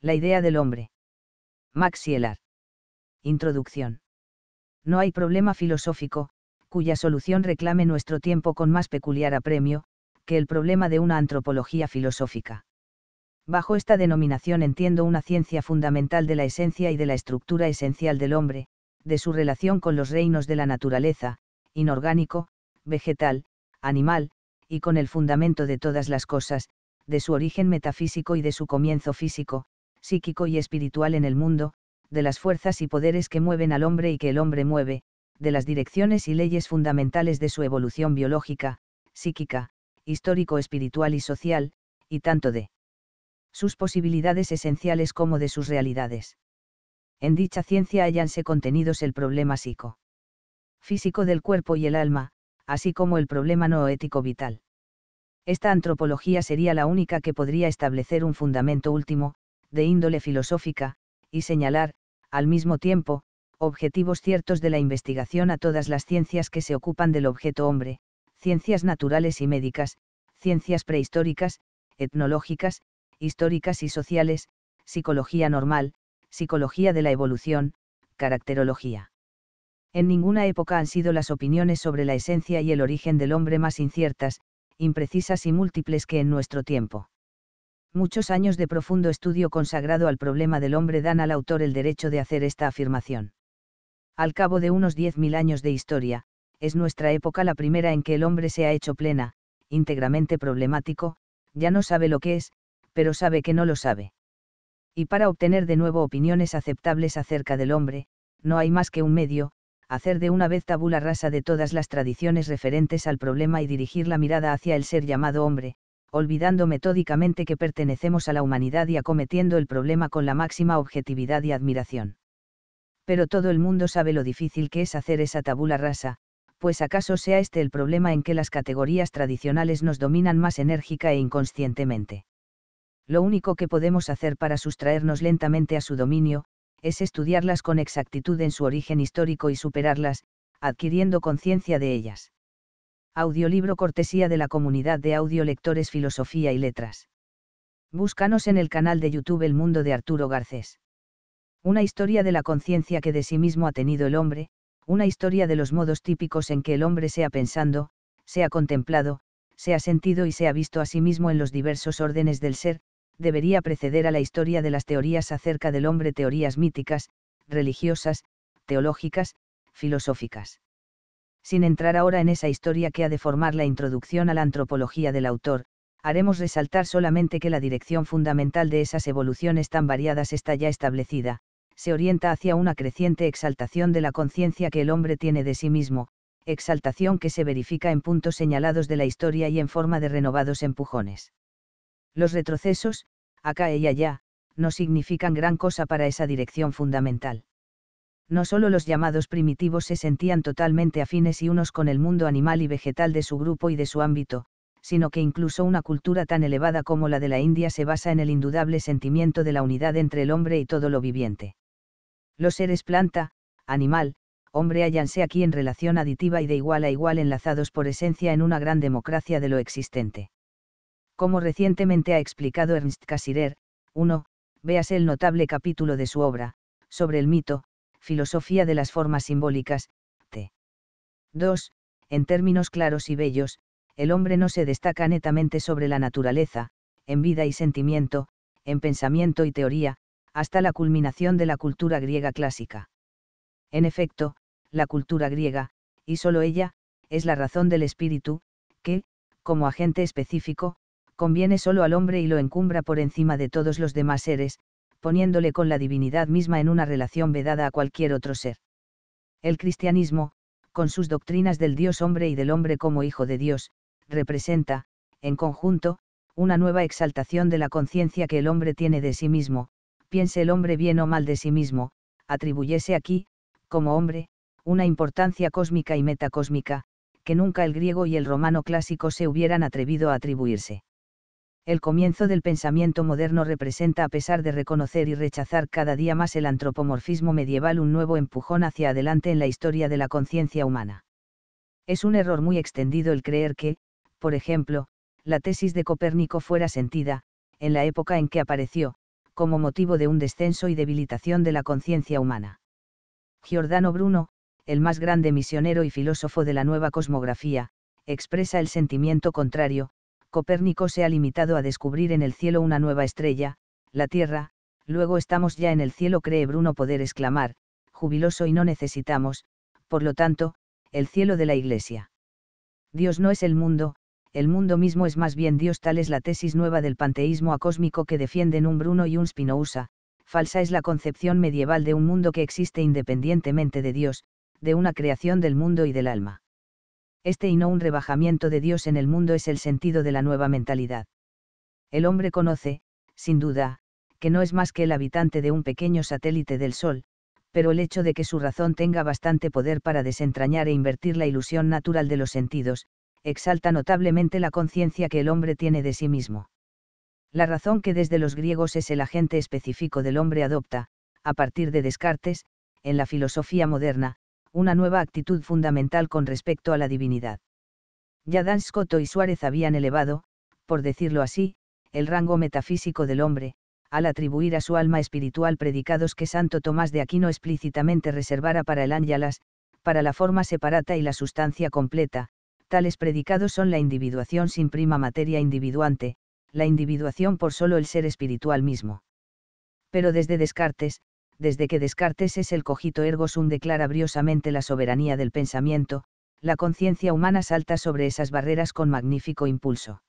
La idea del hombre. Maxilar. Introducción. No hay problema filosófico, cuya solución reclame nuestro tiempo con más peculiar apremio, que el problema de una antropología filosófica. Bajo esta denominación entiendo una ciencia fundamental de la esencia y de la estructura esencial del hombre, de su relación con los reinos de la naturaleza, inorgánico, vegetal, animal, y con el fundamento de todas las cosas, de su origen metafísico y de su comienzo físico, psíquico y espiritual en el mundo, de las fuerzas y poderes que mueven al hombre y que el hombre mueve, de las direcciones y leyes fundamentales de su evolución biológica, psíquica, histórico-espiritual y social, y tanto de sus posibilidades esenciales como de sus realidades. En dicha ciencia hallanse contenidos el problema psico físico del cuerpo y el alma, así como el problema no ético vital. Esta antropología sería la única que podría establecer un fundamento último, de índole filosófica, y señalar, al mismo tiempo, objetivos ciertos de la investigación a todas las ciencias que se ocupan del objeto hombre, ciencias naturales y médicas, ciencias prehistóricas, etnológicas, históricas y sociales, psicología normal, psicología de la evolución, caracterología. En ninguna época han sido las opiniones sobre la esencia y el origen del hombre más inciertas, imprecisas y múltiples que en nuestro tiempo muchos años de profundo estudio consagrado al problema del hombre dan al autor el derecho de hacer esta afirmación. Al cabo de unos mil años de historia, es nuestra época la primera en que el hombre se ha hecho plena, íntegramente problemático, ya no sabe lo que es, pero sabe que no lo sabe. Y para obtener de nuevo opiniones aceptables acerca del hombre, no hay más que un medio, hacer de una vez tabula rasa de todas las tradiciones referentes al problema y dirigir la mirada hacia el ser llamado hombre, olvidando metódicamente que pertenecemos a la humanidad y acometiendo el problema con la máxima objetividad y admiración. Pero todo el mundo sabe lo difícil que es hacer esa tabula rasa, pues acaso sea este el problema en que las categorías tradicionales nos dominan más enérgica e inconscientemente. Lo único que podemos hacer para sustraernos lentamente a su dominio, es estudiarlas con exactitud en su origen histórico y superarlas, adquiriendo conciencia de ellas. Audiolibro cortesía de la comunidad de audiolectores Filosofía y Letras. Búscanos en el canal de YouTube El Mundo de Arturo Garcés. Una historia de la conciencia que de sí mismo ha tenido el hombre, una historia de los modos típicos en que el hombre sea pensando, sea contemplado, sea sentido y sea visto a sí mismo en los diversos órdenes del ser, debería preceder a la historia de las teorías acerca del hombre, teorías míticas, religiosas, teológicas, filosóficas. Sin entrar ahora en esa historia que ha de formar la introducción a la antropología del autor, haremos resaltar solamente que la dirección fundamental de esas evoluciones tan variadas está ya establecida, se orienta hacia una creciente exaltación de la conciencia que el hombre tiene de sí mismo, exaltación que se verifica en puntos señalados de la historia y en forma de renovados empujones. Los retrocesos, acá y allá, no significan gran cosa para esa dirección fundamental no solo los llamados primitivos se sentían totalmente afines y unos con el mundo animal y vegetal de su grupo y de su ámbito, sino que incluso una cultura tan elevada como la de la India se basa en el indudable sentimiento de la unidad entre el hombre y todo lo viviente. Los seres planta, animal, hombre hallanse aquí en relación aditiva y de igual a igual enlazados por esencia en una gran democracia de lo existente. Como recientemente ha explicado Ernst Cassirer, 1. Véase el notable capítulo de su obra, sobre el mito, filosofía de las formas simbólicas, t. 2. En términos claros y bellos, el hombre no se destaca netamente sobre la naturaleza, en vida y sentimiento, en pensamiento y teoría, hasta la culminación de la cultura griega clásica. En efecto, la cultura griega, y solo ella, es la razón del espíritu, que, como agente específico, conviene solo al hombre y lo encumbra por encima de todos los demás seres, poniéndole con la divinidad misma en una relación vedada a cualquier otro ser. El cristianismo, con sus doctrinas del Dios hombre y del hombre como hijo de Dios, representa, en conjunto, una nueva exaltación de la conciencia que el hombre tiene de sí mismo, piense el hombre bien o mal de sí mismo, atribuyese aquí, como hombre, una importancia cósmica y metacósmica, que nunca el griego y el romano clásico se hubieran atrevido a atribuirse el comienzo del pensamiento moderno representa a pesar de reconocer y rechazar cada día más el antropomorfismo medieval un nuevo empujón hacia adelante en la historia de la conciencia humana. Es un error muy extendido el creer que, por ejemplo, la tesis de Copérnico fuera sentida, en la época en que apareció, como motivo de un descenso y debilitación de la conciencia humana. Giordano Bruno, el más grande misionero y filósofo de la nueva cosmografía, expresa el sentimiento contrario, Copérnico se ha limitado a descubrir en el cielo una nueva estrella, la Tierra, luego estamos ya en el cielo cree Bruno poder exclamar, jubiloso y no necesitamos, por lo tanto, el cielo de la Iglesia. Dios no es el mundo, el mundo mismo es más bien Dios tal es la tesis nueva del panteísmo acósmico que defienden un Bruno y un Spinoza, falsa es la concepción medieval de un mundo que existe independientemente de Dios, de una creación del mundo y del alma este y no un rebajamiento de Dios en el mundo es el sentido de la nueva mentalidad. El hombre conoce, sin duda, que no es más que el habitante de un pequeño satélite del Sol, pero el hecho de que su razón tenga bastante poder para desentrañar e invertir la ilusión natural de los sentidos, exalta notablemente la conciencia que el hombre tiene de sí mismo. La razón que desde los griegos es el agente específico del hombre adopta, a partir de Descartes, en la filosofía moderna, una nueva actitud fundamental con respecto a la divinidad. Ya Dan Scotto y Suárez habían elevado, por decirlo así, el rango metafísico del hombre, al atribuir a su alma espiritual predicados que Santo Tomás de Aquino explícitamente reservara para el ángelas, para la forma separata y la sustancia completa, tales predicados son la individuación sin prima materia individuante, la individuación por solo el ser espiritual mismo. Pero desde Descartes, desde que Descartes es el cogito ergo sum declara briosamente la soberanía del pensamiento, la conciencia humana salta sobre esas barreras con magnífico impulso.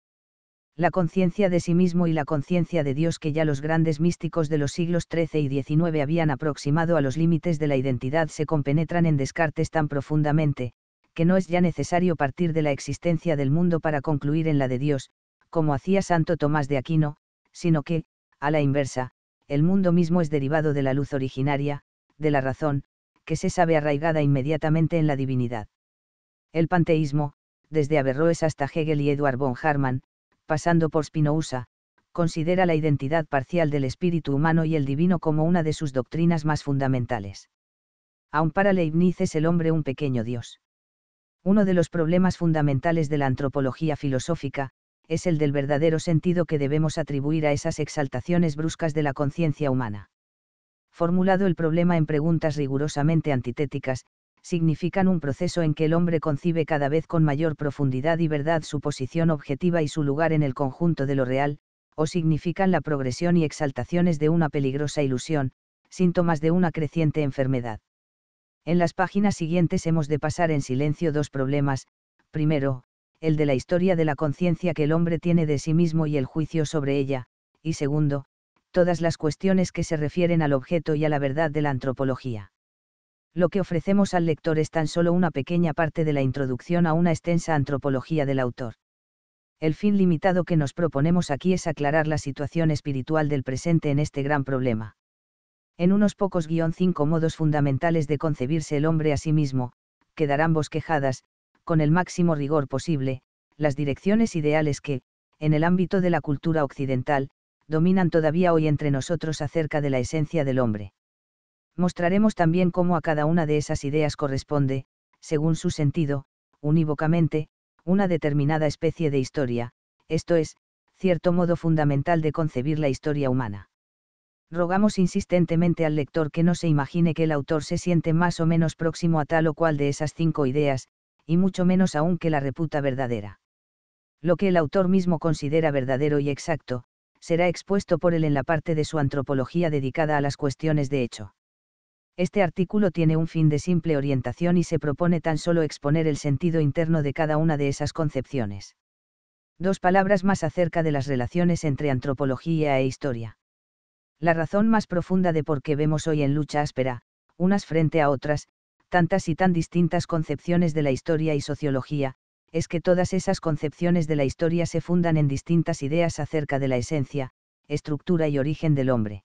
La conciencia de sí mismo y la conciencia de Dios que ya los grandes místicos de los siglos XIII y XIX habían aproximado a los límites de la identidad se compenetran en Descartes tan profundamente, que no es ya necesario partir de la existencia del mundo para concluir en la de Dios, como hacía Santo Tomás de Aquino, sino que, a la inversa, el mundo mismo es derivado de la luz originaria, de la razón, que se sabe arraigada inmediatamente en la divinidad. El panteísmo, desde Averroes hasta Hegel y Eduard von Harman, pasando por Spinoza, considera la identidad parcial del espíritu humano y el divino como una de sus doctrinas más fundamentales. Aun para Leibniz es el hombre un pequeño dios. Uno de los problemas fundamentales de la antropología filosófica, es el del verdadero sentido que debemos atribuir a esas exaltaciones bruscas de la conciencia humana. Formulado el problema en preguntas rigurosamente antitéticas, significan un proceso en que el hombre concibe cada vez con mayor profundidad y verdad su posición objetiva y su lugar en el conjunto de lo real, o significan la progresión y exaltaciones de una peligrosa ilusión, síntomas de una creciente enfermedad. En las páginas siguientes hemos de pasar en silencio dos problemas, primero, el de la historia de la conciencia que el hombre tiene de sí mismo y el juicio sobre ella, y segundo, todas las cuestiones que se refieren al objeto y a la verdad de la antropología. Lo que ofrecemos al lector es tan solo una pequeña parte de la introducción a una extensa antropología del autor. El fin limitado que nos proponemos aquí es aclarar la situación espiritual del presente en este gran problema. En unos pocos guión cinco modos fundamentales de concebirse el hombre a sí mismo, quedarán bosquejadas, con el máximo rigor posible, las direcciones ideales que, en el ámbito de la cultura occidental, dominan todavía hoy entre nosotros acerca de la esencia del hombre. Mostraremos también cómo a cada una de esas ideas corresponde, según su sentido, unívocamente, una determinada especie de historia, esto es, cierto modo fundamental de concebir la historia humana. Rogamos insistentemente al lector que no se imagine que el autor se siente más o menos próximo a tal o cual de esas cinco ideas, y mucho menos aún que la reputa verdadera. Lo que el autor mismo considera verdadero y exacto, será expuesto por él en la parte de su antropología dedicada a las cuestiones de hecho. Este artículo tiene un fin de simple orientación y se propone tan solo exponer el sentido interno de cada una de esas concepciones. Dos palabras más acerca de las relaciones entre antropología e historia. La razón más profunda de por qué vemos hoy en lucha áspera, unas frente a otras, tantas y tan distintas concepciones de la historia y sociología, es que todas esas concepciones de la historia se fundan en distintas ideas acerca de la esencia, estructura y origen del hombre.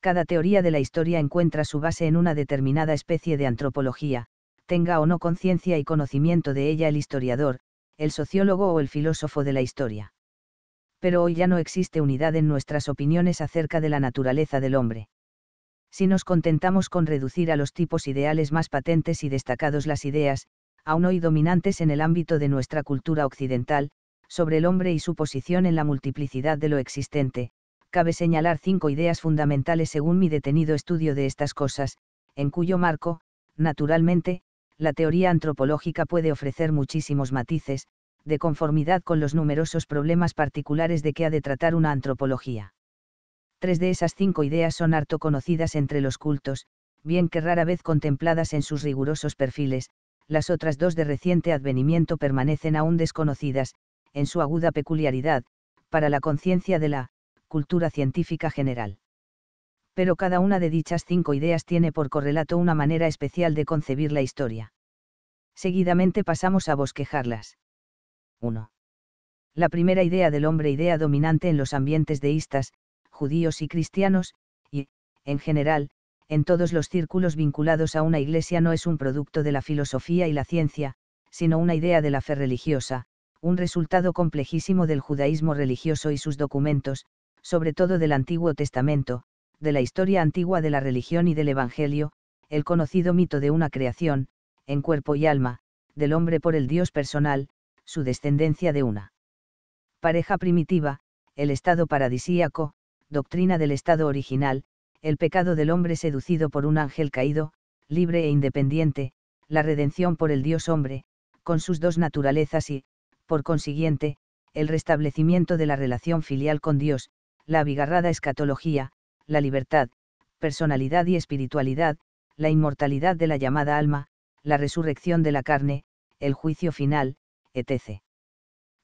Cada teoría de la historia encuentra su base en una determinada especie de antropología, tenga o no conciencia y conocimiento de ella el historiador, el sociólogo o el filósofo de la historia. Pero hoy ya no existe unidad en nuestras opiniones acerca de la naturaleza del hombre si nos contentamos con reducir a los tipos ideales más patentes y destacados las ideas, aún hoy dominantes en el ámbito de nuestra cultura occidental, sobre el hombre y su posición en la multiplicidad de lo existente, cabe señalar cinco ideas fundamentales según mi detenido estudio de estas cosas, en cuyo marco, naturalmente, la teoría antropológica puede ofrecer muchísimos matices, de conformidad con los numerosos problemas particulares de que ha de tratar una antropología. Tres de esas cinco ideas son harto conocidas entre los cultos, bien que rara vez contempladas en sus rigurosos perfiles, las otras dos de reciente advenimiento permanecen aún desconocidas, en su aguda peculiaridad, para la conciencia de la cultura científica general. Pero cada una de dichas cinco ideas tiene por correlato una manera especial de concebir la historia. Seguidamente pasamos a bosquejarlas. 1. La primera idea del hombre idea dominante en los ambientes deístas, judíos y cristianos, y, en general, en todos los círculos vinculados a una iglesia no es un producto de la filosofía y la ciencia, sino una idea de la fe religiosa, un resultado complejísimo del judaísmo religioso y sus documentos, sobre todo del Antiguo Testamento, de la historia antigua de la religión y del Evangelio, el conocido mito de una creación, en cuerpo y alma, del hombre por el Dios personal, su descendencia de una pareja primitiva, el estado paradisíaco, Doctrina del Estado original, el pecado del hombre seducido por un ángel caído, libre e independiente, la redención por el Dios hombre, con sus dos naturalezas y, por consiguiente, el restablecimiento de la relación filial con Dios, la abigarrada escatología, la libertad, personalidad y espiritualidad, la inmortalidad de la llamada alma, la resurrección de la carne, el juicio final, etc.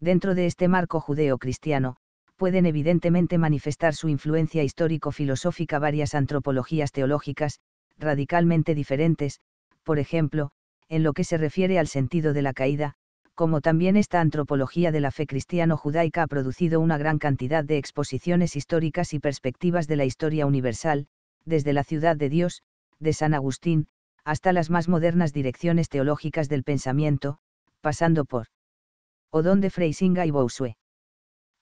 Dentro de este marco judeo-cristiano, pueden evidentemente manifestar su influencia histórico-filosófica varias antropologías teológicas, radicalmente diferentes, por ejemplo, en lo que se refiere al sentido de la caída, como también esta antropología de la fe cristiano-judaica ha producido una gran cantidad de exposiciones históricas y perspectivas de la historia universal, desde la ciudad de Dios, de San Agustín, hasta las más modernas direcciones teológicas del pensamiento, pasando por Odón de Freisinga y Bossuet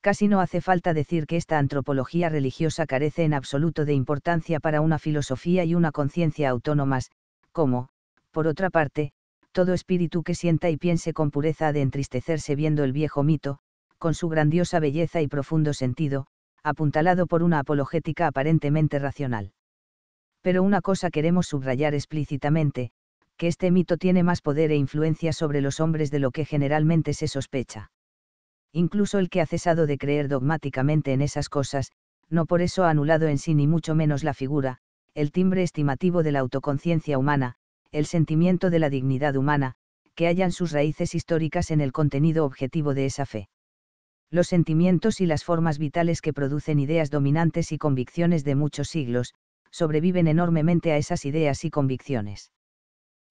casi no hace falta decir que esta antropología religiosa carece en absoluto de importancia para una filosofía y una conciencia autónomas, como, por otra parte, todo espíritu que sienta y piense con pureza ha de entristecerse viendo el viejo mito, con su grandiosa belleza y profundo sentido, apuntalado por una apologética aparentemente racional. Pero una cosa queremos subrayar explícitamente, que este mito tiene más poder e influencia sobre los hombres de lo que generalmente se sospecha incluso el que ha cesado de creer dogmáticamente en esas cosas, no por eso ha anulado en sí ni mucho menos la figura, el timbre estimativo de la autoconciencia humana, el sentimiento de la dignidad humana, que hayan sus raíces históricas en el contenido objetivo de esa fe. Los sentimientos y las formas vitales que producen ideas dominantes y convicciones de muchos siglos, sobreviven enormemente a esas ideas y convicciones.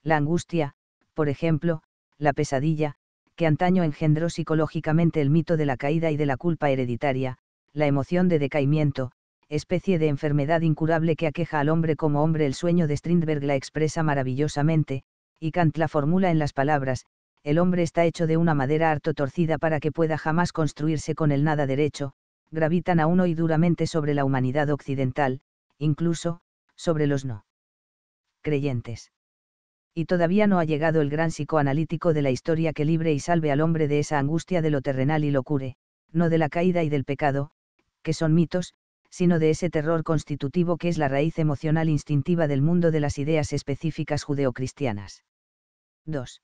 La angustia, por ejemplo, la pesadilla, que antaño engendró psicológicamente el mito de la caída y de la culpa hereditaria, la emoción de decaimiento, especie de enfermedad incurable que aqueja al hombre como hombre el sueño de Strindberg la expresa maravillosamente, y Kant la formula en las palabras, el hombre está hecho de una madera harto torcida para que pueda jamás construirse con el nada derecho, gravitan aún hoy duramente sobre la humanidad occidental, incluso, sobre los no creyentes y todavía no ha llegado el gran psicoanalítico de la historia que libre y salve al hombre de esa angustia de lo terrenal y lo cure, no de la caída y del pecado, que son mitos, sino de ese terror constitutivo que es la raíz emocional instintiva del mundo de las ideas específicas judeocristianas. 2.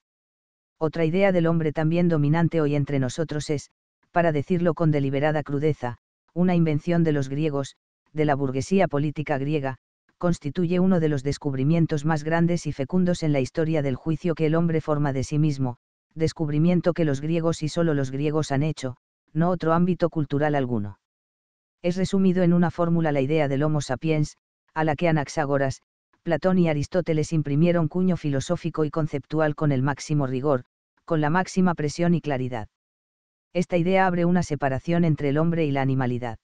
Otra idea del hombre también dominante hoy entre nosotros es, para decirlo con deliberada crudeza, una invención de los griegos, de la burguesía política griega, constituye uno de los descubrimientos más grandes y fecundos en la historia del juicio que el hombre forma de sí mismo, descubrimiento que los griegos y solo los griegos han hecho, no otro ámbito cultural alguno. Es resumido en una fórmula la idea del Homo sapiens, a la que Anaxágoras, Platón y Aristóteles imprimieron cuño filosófico y conceptual con el máximo rigor, con la máxima presión y claridad. Esta idea abre una separación entre el hombre y la animalidad.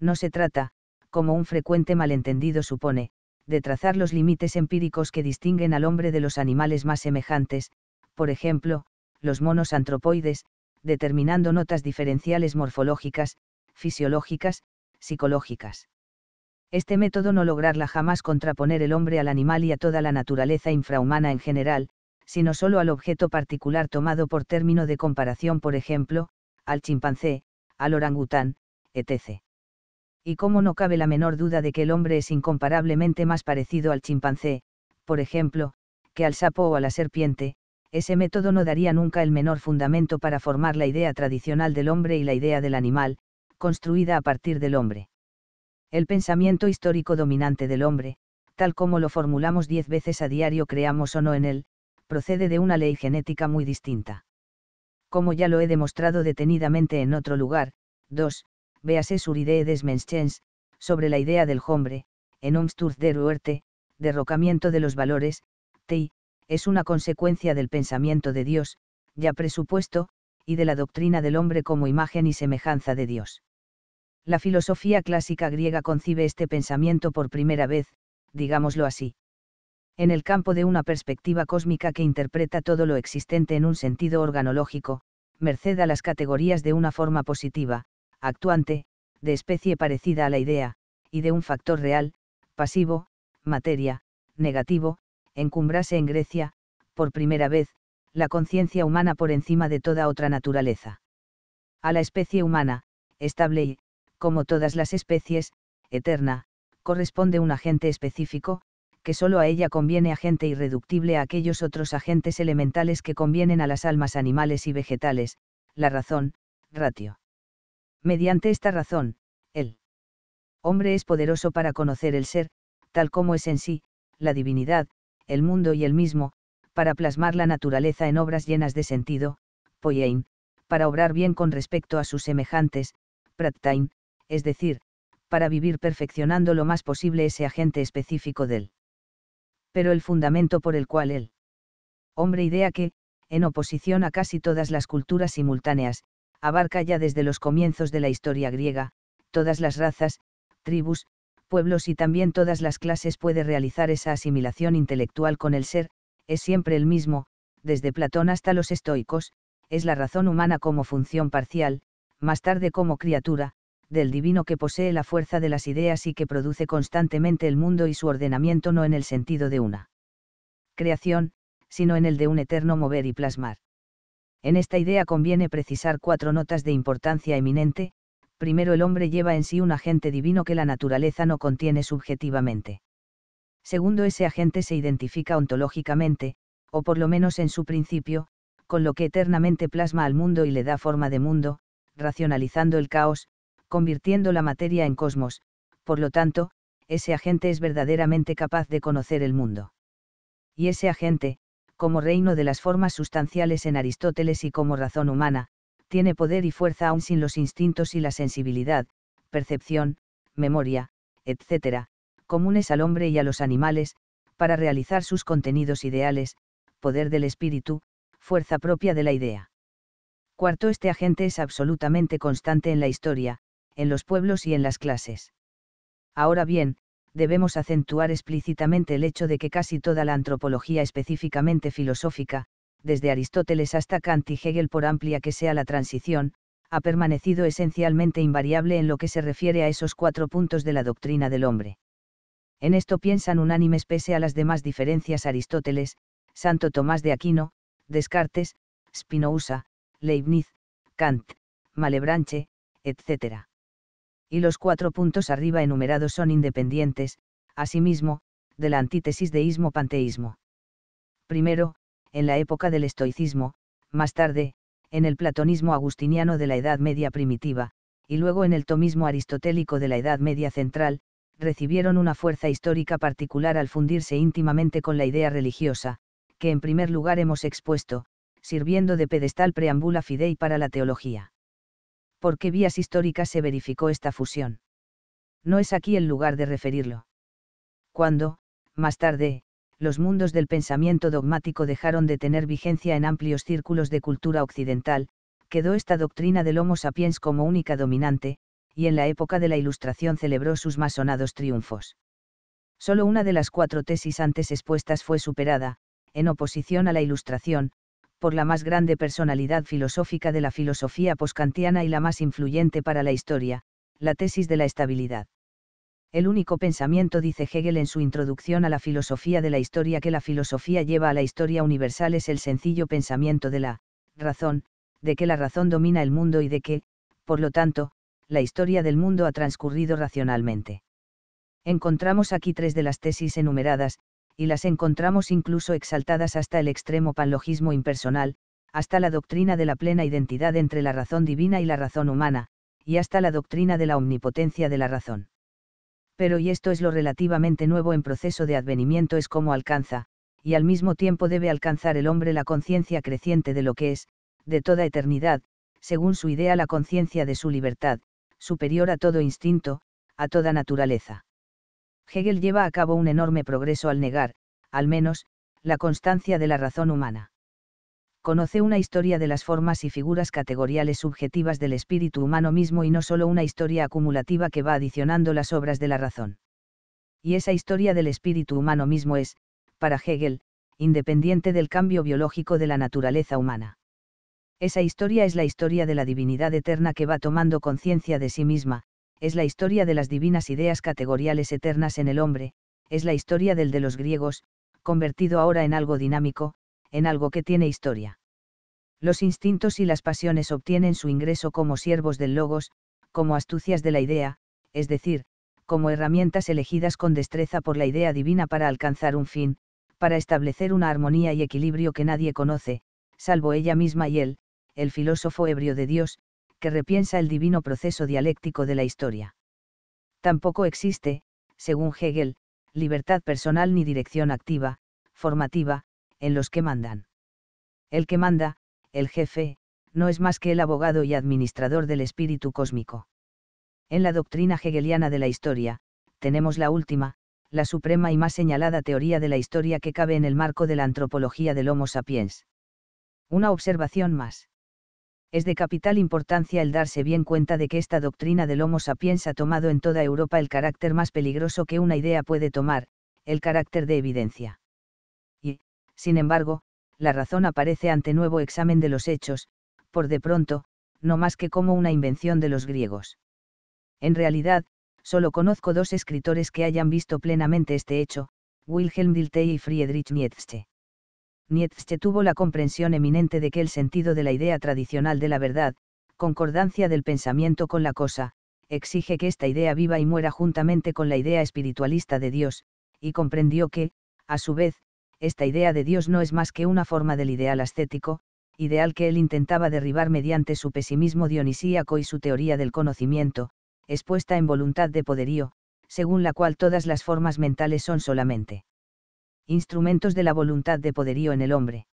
No se trata, como un frecuente malentendido supone, de trazar los límites empíricos que distinguen al hombre de los animales más semejantes, por ejemplo, los monos antropoides, determinando notas diferenciales morfológicas, fisiológicas, psicológicas. Este método no lograrla jamás contraponer el hombre al animal y a toda la naturaleza infrahumana en general, sino solo al objeto particular tomado por término de comparación, por ejemplo, al chimpancé, al orangután, etc y cómo no cabe la menor duda de que el hombre es incomparablemente más parecido al chimpancé, por ejemplo, que al sapo o a la serpiente, ese método no daría nunca el menor fundamento para formar la idea tradicional del hombre y la idea del animal, construida a partir del hombre. El pensamiento histórico dominante del hombre, tal como lo formulamos diez veces a diario creamos o no en él, procede de una ley genética muy distinta. Como ya lo he demostrado detenidamente en otro lugar, 2 véase Idee des Menschens, sobre la idea del hombre, en Umsturz der Huerte, derrocamiento de los valores, TI, es una consecuencia del pensamiento de Dios, ya presupuesto, y de la doctrina del hombre como imagen y semejanza de Dios. La filosofía clásica griega concibe este pensamiento por primera vez, digámoslo así. En el campo de una perspectiva cósmica que interpreta todo lo existente en un sentido organológico, merced a las categorías de una forma positiva, actuante, de especie parecida a la idea, y de un factor real, pasivo, materia, negativo, encumbrase en Grecia, por primera vez, la conciencia humana por encima de toda otra naturaleza. A la especie humana, estable y, como todas las especies, eterna, corresponde un agente específico, que solo a ella conviene agente irreductible a aquellos otros agentes elementales que convienen a las almas animales y vegetales, la razón, ratio. Mediante esta razón, el hombre es poderoso para conocer el ser, tal como es en sí, la divinidad, el mundo y el mismo, para plasmar la naturaleza en obras llenas de sentido, poiein, para obrar bien con respecto a sus semejantes, prattain, es decir, para vivir perfeccionando lo más posible ese agente específico del. Pero el fundamento por el cual el hombre idea que, en oposición a casi todas las culturas simultáneas, abarca ya desde los comienzos de la historia griega, todas las razas, tribus, pueblos y también todas las clases puede realizar esa asimilación intelectual con el ser, es siempre el mismo, desde Platón hasta los estoicos, es la razón humana como función parcial, más tarde como criatura, del divino que posee la fuerza de las ideas y que produce constantemente el mundo y su ordenamiento no en el sentido de una creación, sino en el de un eterno mover y plasmar. En esta idea conviene precisar cuatro notas de importancia eminente, primero el hombre lleva en sí un agente divino que la naturaleza no contiene subjetivamente. Segundo, ese agente se identifica ontológicamente, o por lo menos en su principio, con lo que eternamente plasma al mundo y le da forma de mundo, racionalizando el caos, convirtiendo la materia en cosmos, por lo tanto, ese agente es verdaderamente capaz de conocer el mundo. Y ese agente, como reino de las formas sustanciales en Aristóteles y como razón humana, tiene poder y fuerza aún sin los instintos y la sensibilidad, percepción, memoria, etc., comunes al hombre y a los animales, para realizar sus contenidos ideales, poder del espíritu, fuerza propia de la idea. Cuarto, este agente es absolutamente constante en la historia, en los pueblos y en las clases. Ahora bien, debemos acentuar explícitamente el hecho de que casi toda la antropología específicamente filosófica, desde Aristóteles hasta Kant y Hegel por amplia que sea la transición, ha permanecido esencialmente invariable en lo que se refiere a esos cuatro puntos de la doctrina del hombre. En esto piensan unánimes pese a las demás diferencias Aristóteles, Santo Tomás de Aquino, Descartes, Spinoza, Leibniz, Kant, Malebranche, etc y los cuatro puntos arriba enumerados son independientes, asimismo, de la antítesis de panteísmo Primero, en la época del estoicismo, más tarde, en el platonismo agustiniano de la Edad Media primitiva, y luego en el tomismo aristotélico de la Edad Media central, recibieron una fuerza histórica particular al fundirse íntimamente con la idea religiosa, que en primer lugar hemos expuesto, sirviendo de pedestal preambula fidei para la teología por qué vías históricas se verificó esta fusión. No es aquí el lugar de referirlo. Cuando, más tarde, los mundos del pensamiento dogmático dejaron de tener vigencia en amplios círculos de cultura occidental, quedó esta doctrina del Homo sapiens como única dominante, y en la época de la Ilustración celebró sus más sonados triunfos. Solo una de las cuatro tesis antes expuestas fue superada, en oposición a la Ilustración, por la más grande personalidad filosófica de la filosofía poscantiana y la más influyente para la historia, la tesis de la estabilidad. El único pensamiento, dice Hegel en su introducción a la filosofía de la historia, que la filosofía lleva a la historia universal es el sencillo pensamiento de la razón, de que la razón domina el mundo y de que, por lo tanto, la historia del mundo ha transcurrido racionalmente. Encontramos aquí tres de las tesis enumeradas, y las encontramos incluso exaltadas hasta el extremo panlogismo impersonal, hasta la doctrina de la plena identidad entre la razón divina y la razón humana, y hasta la doctrina de la omnipotencia de la razón. Pero y esto es lo relativamente nuevo en proceso de advenimiento es cómo alcanza, y al mismo tiempo debe alcanzar el hombre la conciencia creciente de lo que es, de toda eternidad, según su idea la conciencia de su libertad, superior a todo instinto, a toda naturaleza. Hegel lleva a cabo un enorme progreso al negar, al menos, la constancia de la razón humana. Conoce una historia de las formas y figuras categoriales subjetivas del espíritu humano mismo y no solo una historia acumulativa que va adicionando las obras de la razón. Y esa historia del espíritu humano mismo es, para Hegel, independiente del cambio biológico de la naturaleza humana. Esa historia es la historia de la divinidad eterna que va tomando conciencia de sí misma, es la historia de las divinas ideas categoriales eternas en el hombre, es la historia del de los griegos, convertido ahora en algo dinámico, en algo que tiene historia. Los instintos y las pasiones obtienen su ingreso como siervos del logos, como astucias de la idea, es decir, como herramientas elegidas con destreza por la idea divina para alcanzar un fin, para establecer una armonía y equilibrio que nadie conoce, salvo ella misma y él, el filósofo ebrio de Dios, repiensa el divino proceso dialéctico de la historia. Tampoco existe, según Hegel, libertad personal ni dirección activa, formativa, en los que mandan. El que manda, el jefe, no es más que el abogado y administrador del espíritu cósmico. En la doctrina hegeliana de la historia, tenemos la última, la suprema y más señalada teoría de la historia que cabe en el marco de la antropología del Homo sapiens. Una observación más es de capital importancia el darse bien cuenta de que esta doctrina del Homo sapiens ha tomado en toda Europa el carácter más peligroso que una idea puede tomar, el carácter de evidencia. Y, sin embargo, la razón aparece ante nuevo examen de los hechos, por de pronto, no más que como una invención de los griegos. En realidad, solo conozco dos escritores que hayan visto plenamente este hecho, Wilhelm Dilthey y Friedrich Nietzsche. Nietzsche tuvo la comprensión eminente de que el sentido de la idea tradicional de la verdad, concordancia del pensamiento con la cosa, exige que esta idea viva y muera juntamente con la idea espiritualista de Dios, y comprendió que, a su vez, esta idea de Dios no es más que una forma del ideal ascético, ideal que él intentaba derribar mediante su pesimismo dionisíaco y su teoría del conocimiento, expuesta en voluntad de poderío, según la cual todas las formas mentales son solamente instrumentos de la voluntad de poderío en el hombre.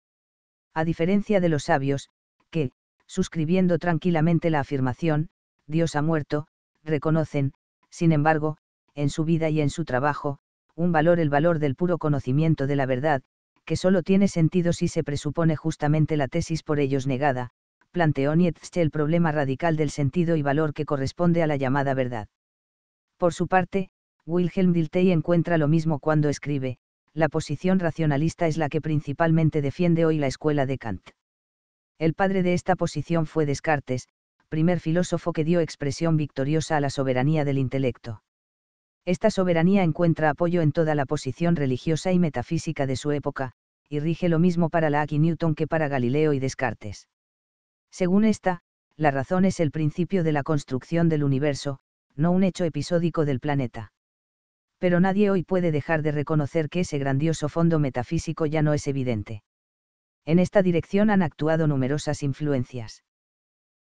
A diferencia de los sabios, que, suscribiendo tranquilamente la afirmación, Dios ha muerto, reconocen, sin embargo, en su vida y en su trabajo, un valor el valor del puro conocimiento de la verdad, que solo tiene sentido si se presupone justamente la tesis por ellos negada, planteó Nietzsche el problema radical del sentido y valor que corresponde a la llamada verdad. Por su parte, Wilhelm Dilthey encuentra lo mismo cuando escribe, la posición racionalista es la que principalmente defiende hoy la escuela de Kant. El padre de esta posición fue Descartes, primer filósofo que dio expresión victoriosa a la soberanía del intelecto. Esta soberanía encuentra apoyo en toda la posición religiosa y metafísica de su época, y rige lo mismo para la y Newton que para Galileo y Descartes. Según esta, la razón es el principio de la construcción del universo, no un hecho episódico del planeta pero nadie hoy puede dejar de reconocer que ese grandioso fondo metafísico ya no es evidente. En esta dirección han actuado numerosas influencias.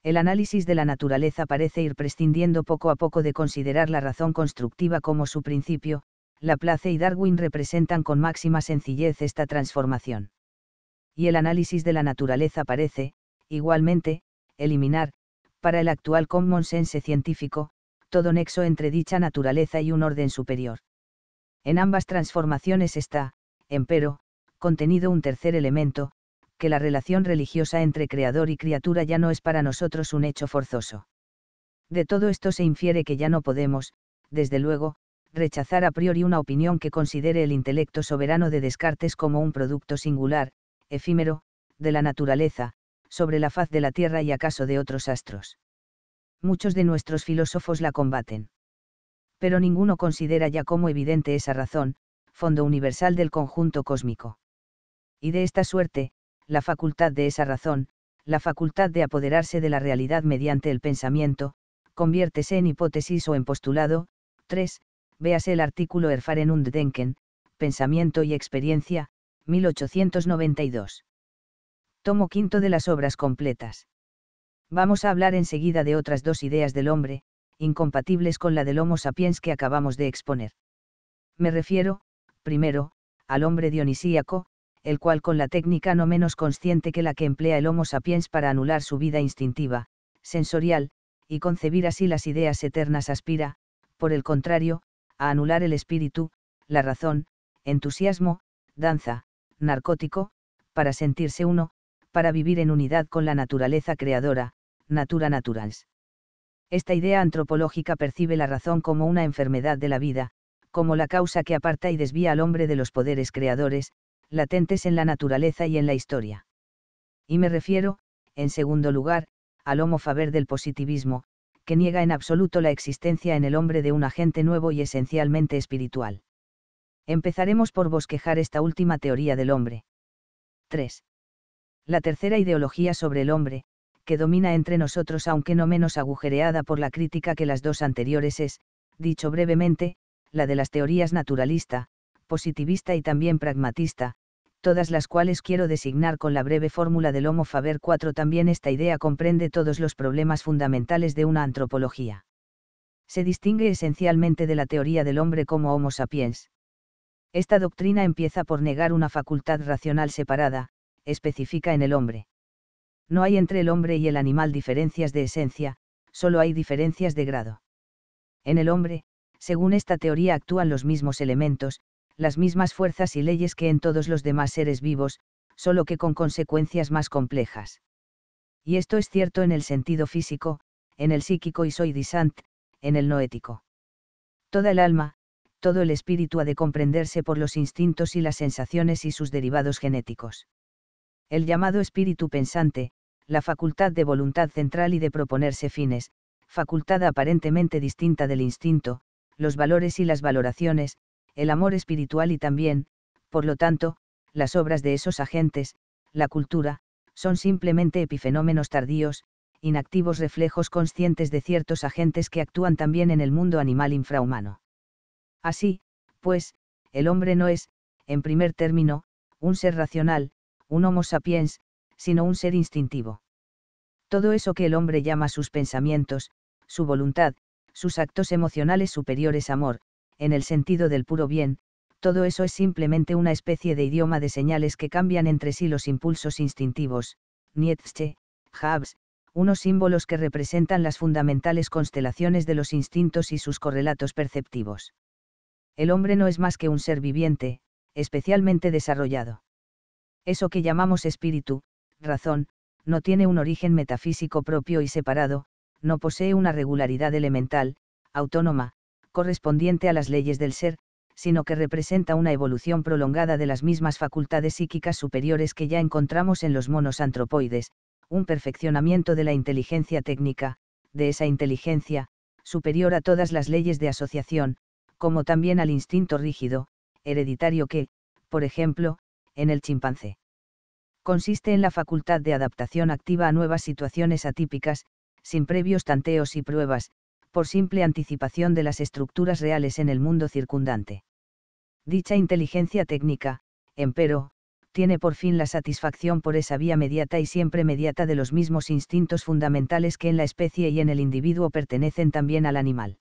El análisis de la naturaleza parece ir prescindiendo poco a poco de considerar la razón constructiva como su principio, Laplace y Darwin representan con máxima sencillez esta transformación. Y el análisis de la naturaleza parece, igualmente, eliminar, para el actual common sense científico, todo nexo entre dicha naturaleza y un orden superior. En ambas transformaciones está, empero, contenido un tercer elemento, que la relación religiosa entre creador y criatura ya no es para nosotros un hecho forzoso. De todo esto se infiere que ya no podemos, desde luego, rechazar a priori una opinión que considere el intelecto soberano de Descartes como un producto singular, efímero, de la naturaleza, sobre la faz de la Tierra y acaso de otros astros. Muchos de nuestros filósofos la combaten pero ninguno considera ya como evidente esa razón, fondo universal del conjunto cósmico. Y de esta suerte, la facultad de esa razón, la facultad de apoderarse de la realidad mediante el pensamiento, conviértese en hipótesis o en postulado, 3, véase el artículo Erfahren und Denken, Pensamiento y Experiencia, 1892. Tomo quinto de las obras completas. Vamos a hablar enseguida de otras dos ideas del hombre, incompatibles con la del Homo sapiens que acabamos de exponer. Me refiero, primero, al hombre dionisíaco, el cual con la técnica no menos consciente que la que emplea el Homo sapiens para anular su vida instintiva, sensorial, y concebir así las ideas eternas aspira, por el contrario, a anular el espíritu, la razón, entusiasmo, danza, narcótico, para sentirse uno, para vivir en unidad con la naturaleza creadora, natura naturals. Esta idea antropológica percibe la razón como una enfermedad de la vida, como la causa que aparta y desvía al hombre de los poderes creadores, latentes en la naturaleza y en la historia. Y me refiero, en segundo lugar, al homo faber del positivismo, que niega en absoluto la existencia en el hombre de un agente nuevo y esencialmente espiritual. Empezaremos por bosquejar esta última teoría del hombre. 3. La tercera ideología sobre el hombre, que domina entre nosotros aunque no menos agujereada por la crítica que las dos anteriores es, dicho brevemente, la de las teorías naturalista, positivista y también pragmatista, todas las cuales quiero designar con la breve fórmula del Homo Faber 4 también esta idea comprende todos los problemas fundamentales de una antropología. Se distingue esencialmente de la teoría del hombre como Homo sapiens. Esta doctrina empieza por negar una facultad racional separada, específica en el hombre. No hay entre el hombre y el animal diferencias de esencia, solo hay diferencias de grado. En el hombre, según esta teoría actúan los mismos elementos, las mismas fuerzas y leyes que en todos los demás seres vivos, solo que con consecuencias más complejas. Y esto es cierto en el sentido físico, en el psíquico y soy disant, en el noético. Toda el alma, todo el espíritu ha de comprenderse por los instintos y las sensaciones y sus derivados genéticos. El llamado espíritu pensante, la facultad de voluntad central y de proponerse fines, facultad aparentemente distinta del instinto, los valores y las valoraciones, el amor espiritual y también, por lo tanto, las obras de esos agentes, la cultura, son simplemente epifenómenos tardíos, inactivos reflejos conscientes de ciertos agentes que actúan también en el mundo animal infrahumano. Así, pues, el hombre no es, en primer término, un ser racional, un Homo sapiens, sino un ser instintivo. Todo eso que el hombre llama sus pensamientos, su voluntad, sus actos emocionales superiores amor, en el sentido del puro bien, todo eso es simplemente una especie de idioma de señales que cambian entre sí los impulsos instintivos, Nietzsche, Habs, unos símbolos que representan las fundamentales constelaciones de los instintos y sus correlatos perceptivos. El hombre no es más que un ser viviente, especialmente desarrollado. Eso que llamamos espíritu, razón, no tiene un origen metafísico propio y separado, no posee una regularidad elemental, autónoma, correspondiente a las leyes del ser, sino que representa una evolución prolongada de las mismas facultades psíquicas superiores que ya encontramos en los monos antropoides, un perfeccionamiento de la inteligencia técnica, de esa inteligencia, superior a todas las leyes de asociación, como también al instinto rígido, hereditario que, por ejemplo, en el chimpancé consiste en la facultad de adaptación activa a nuevas situaciones atípicas, sin previos tanteos y pruebas, por simple anticipación de las estructuras reales en el mundo circundante. Dicha inteligencia técnica, empero, tiene por fin la satisfacción por esa vía mediata y siempre mediata de los mismos instintos fundamentales que en la especie y en el individuo pertenecen también al animal.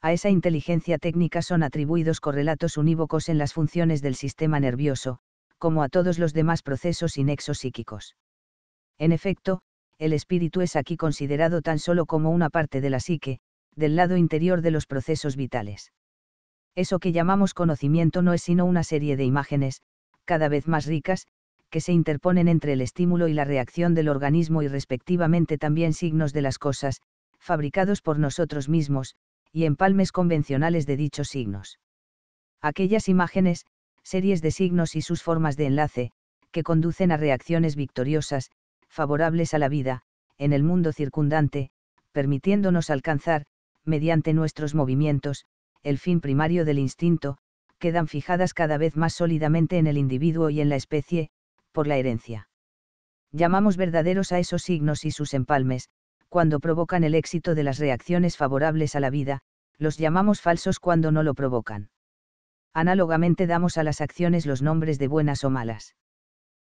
A esa inteligencia técnica son atribuidos correlatos unívocos en las funciones del sistema nervioso, como a todos los demás procesos y nexos psíquicos. En efecto, el espíritu es aquí considerado tan solo como una parte de la psique, del lado interior de los procesos vitales. Eso que llamamos conocimiento no es sino una serie de imágenes, cada vez más ricas, que se interponen entre el estímulo y la reacción del organismo y respectivamente también signos de las cosas, fabricados por nosotros mismos, y empalmes convencionales de dichos signos. Aquellas imágenes, series de signos y sus formas de enlace, que conducen a reacciones victoriosas, favorables a la vida, en el mundo circundante, permitiéndonos alcanzar, mediante nuestros movimientos, el fin primario del instinto, quedan fijadas cada vez más sólidamente en el individuo y en la especie, por la herencia. Llamamos verdaderos a esos signos y sus empalmes, cuando provocan el éxito de las reacciones favorables a la vida, los llamamos falsos cuando no lo provocan. Análogamente damos a las acciones los nombres de buenas o malas.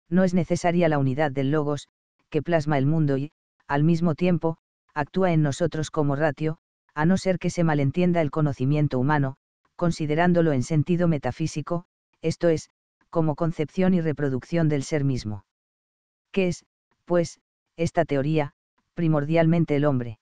No es necesaria la unidad del logos, que plasma el mundo y, al mismo tiempo, actúa en nosotros como ratio, a no ser que se malentienda el conocimiento humano, considerándolo en sentido metafísico, esto es, como concepción y reproducción del ser mismo. ¿Qué es, pues, esta teoría, primordialmente el hombre?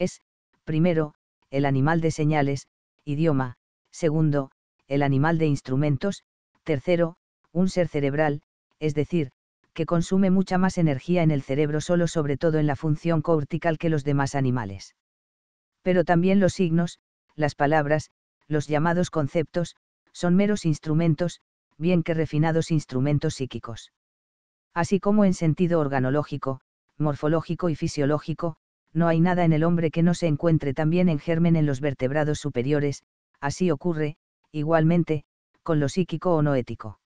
Es, primero, el animal de señales, idioma, segundo, el animal de instrumentos, tercero, un ser cerebral, es decir, que consume mucha más energía en el cerebro solo sobre todo en la función cortical que los demás animales. Pero también los signos, las palabras, los llamados conceptos, son meros instrumentos, bien que refinados instrumentos psíquicos. Así como en sentido organológico, morfológico y fisiológico, no hay nada en el hombre que no se encuentre también en germen en los vertebrados superiores, así ocurre, igualmente, con lo psíquico o no ético.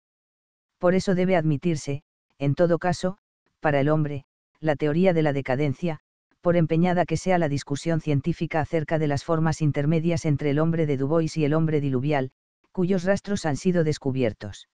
Por eso debe admitirse, en todo caso, para el hombre, la teoría de la decadencia, por empeñada que sea la discusión científica acerca de las formas intermedias entre el hombre de Dubois y el hombre diluvial, cuyos rastros han sido descubiertos.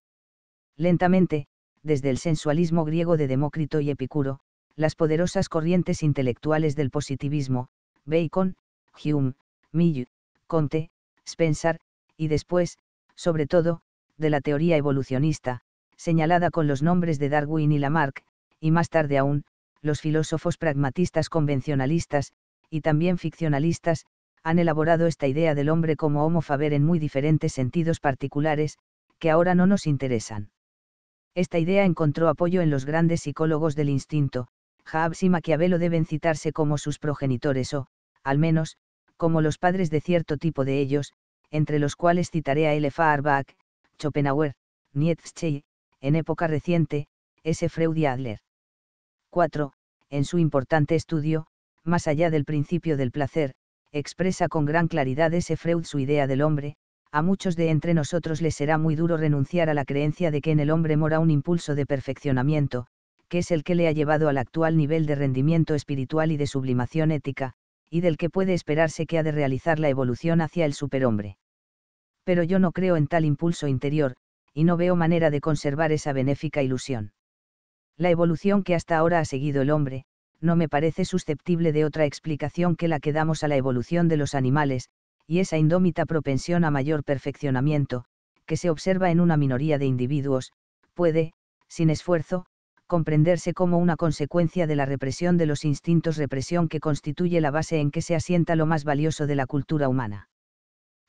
Lentamente, desde el sensualismo griego de Demócrito y Epicuro, las poderosas corrientes intelectuales del positivismo, Bacon, Hume, Mill, Conte, Spencer, y después, sobre todo, de la teoría evolucionista, señalada con los nombres de Darwin y Lamarck, y más tarde aún, los filósofos pragmatistas convencionalistas, y también ficcionalistas, han elaborado esta idea del hombre como homo faber en muy diferentes sentidos particulares, que ahora no nos interesan. Esta idea encontró apoyo en los grandes psicólogos del instinto, Hobbes y Maquiavelo deben citarse como sus progenitores o, al menos, como los padres de cierto tipo de ellos, entre los cuales citaré a L. Arbach, Schopenhauer, Nietzsche, en época reciente, S. Freud y Adler. 4. En su importante estudio, Más allá del principio del placer, expresa con gran claridad S. Freud su idea del hombre, a muchos de entre nosotros les será muy duro renunciar a la creencia de que en el hombre mora un impulso de perfeccionamiento, que es el que le ha llevado al actual nivel de rendimiento espiritual y de sublimación ética, y del que puede esperarse que ha de realizar la evolución hacia el superhombre. Pero yo no creo en tal impulso interior, y no veo manera de conservar esa benéfica ilusión. La evolución que hasta ahora ha seguido el hombre, no me parece susceptible de otra explicación que la que damos a la evolución de los animales, y esa indómita propensión a mayor perfeccionamiento, que se observa en una minoría de individuos, puede, sin esfuerzo, comprenderse como una consecuencia de la represión de los instintos represión que constituye la base en que se asienta lo más valioso de la cultura humana.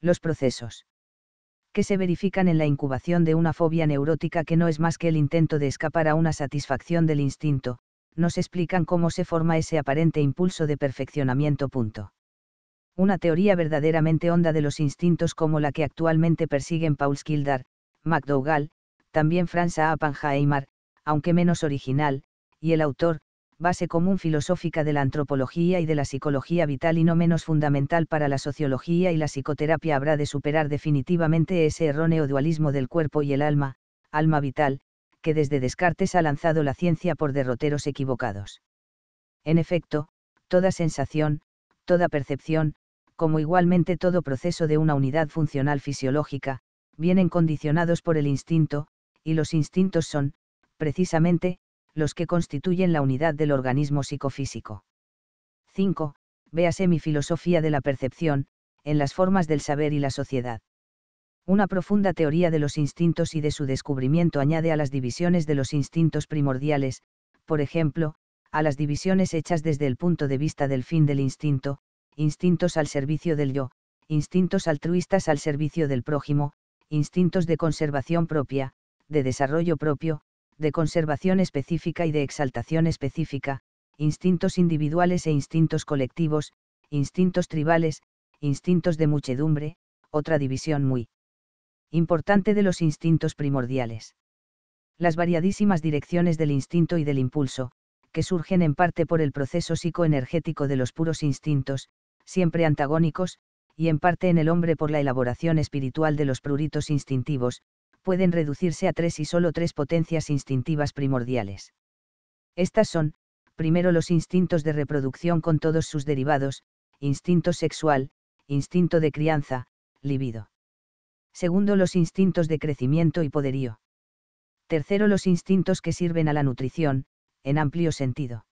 Los procesos que se verifican en la incubación de una fobia neurótica que no es más que el intento de escapar a una satisfacción del instinto, nos explican cómo se forma ese aparente impulso de perfeccionamiento. Punto. Una teoría verdaderamente honda de los instintos como la que actualmente persiguen Paul Skildar, MacDougall, también Franz Oppenheimer, aunque menos original, y el autor, base común filosófica de la antropología y de la psicología vital y no menos fundamental para la sociología y la psicoterapia habrá de superar definitivamente ese erróneo dualismo del cuerpo y el alma, alma vital, que desde Descartes ha lanzado la ciencia por derroteros equivocados. En efecto, toda sensación, toda percepción, como igualmente todo proceso de una unidad funcional fisiológica, vienen condicionados por el instinto, y los instintos son, precisamente, los que constituyen la unidad del organismo psicofísico. 5. Véase mi filosofía de la percepción, en las formas del saber y la sociedad. Una profunda teoría de los instintos y de su descubrimiento añade a las divisiones de los instintos primordiales, por ejemplo, a las divisiones hechas desde el punto de vista del fin del instinto, instintos al servicio del yo, instintos altruistas al servicio del prójimo, instintos de conservación propia, de desarrollo propio, de conservación específica y de exaltación específica, instintos individuales e instintos colectivos, instintos tribales, instintos de muchedumbre, otra división muy importante de los instintos primordiales. Las variadísimas direcciones del instinto y del impulso, que surgen en parte por el proceso psicoenergético de los puros instintos, siempre antagónicos, y en parte en el hombre por la elaboración espiritual de los pruritos instintivos, pueden reducirse a tres y solo tres potencias instintivas primordiales. Estas son, primero los instintos de reproducción con todos sus derivados, instinto sexual, instinto de crianza, libido. Segundo los instintos de crecimiento y poderío. Tercero los instintos que sirven a la nutrición, en amplio sentido.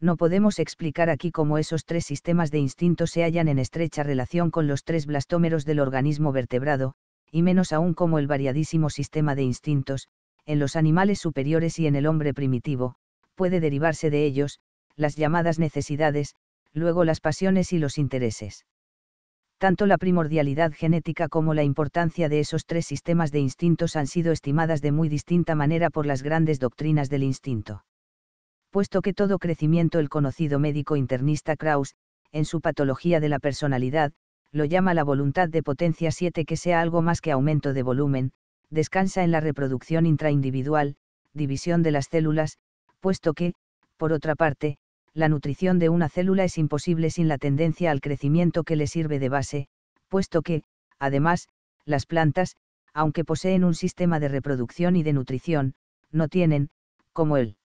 No podemos explicar aquí cómo esos tres sistemas de instinto se hallan en estrecha relación con los tres blastómeros del organismo vertebrado, y menos aún como el variadísimo sistema de instintos, en los animales superiores y en el hombre primitivo, puede derivarse de ellos, las llamadas necesidades, luego las pasiones y los intereses. Tanto la primordialidad genética como la importancia de esos tres sistemas de instintos han sido estimadas de muy distinta manera por las grandes doctrinas del instinto. Puesto que todo crecimiento el conocido médico internista Krauss, en su patología de la personalidad, lo llama la voluntad de potencia 7 que sea algo más que aumento de volumen, descansa en la reproducción intraindividual, división de las células, puesto que, por otra parte, la nutrición de una célula es imposible sin la tendencia al crecimiento que le sirve de base, puesto que, además, las plantas, aunque poseen un sistema de reproducción y de nutrición, no tienen, como el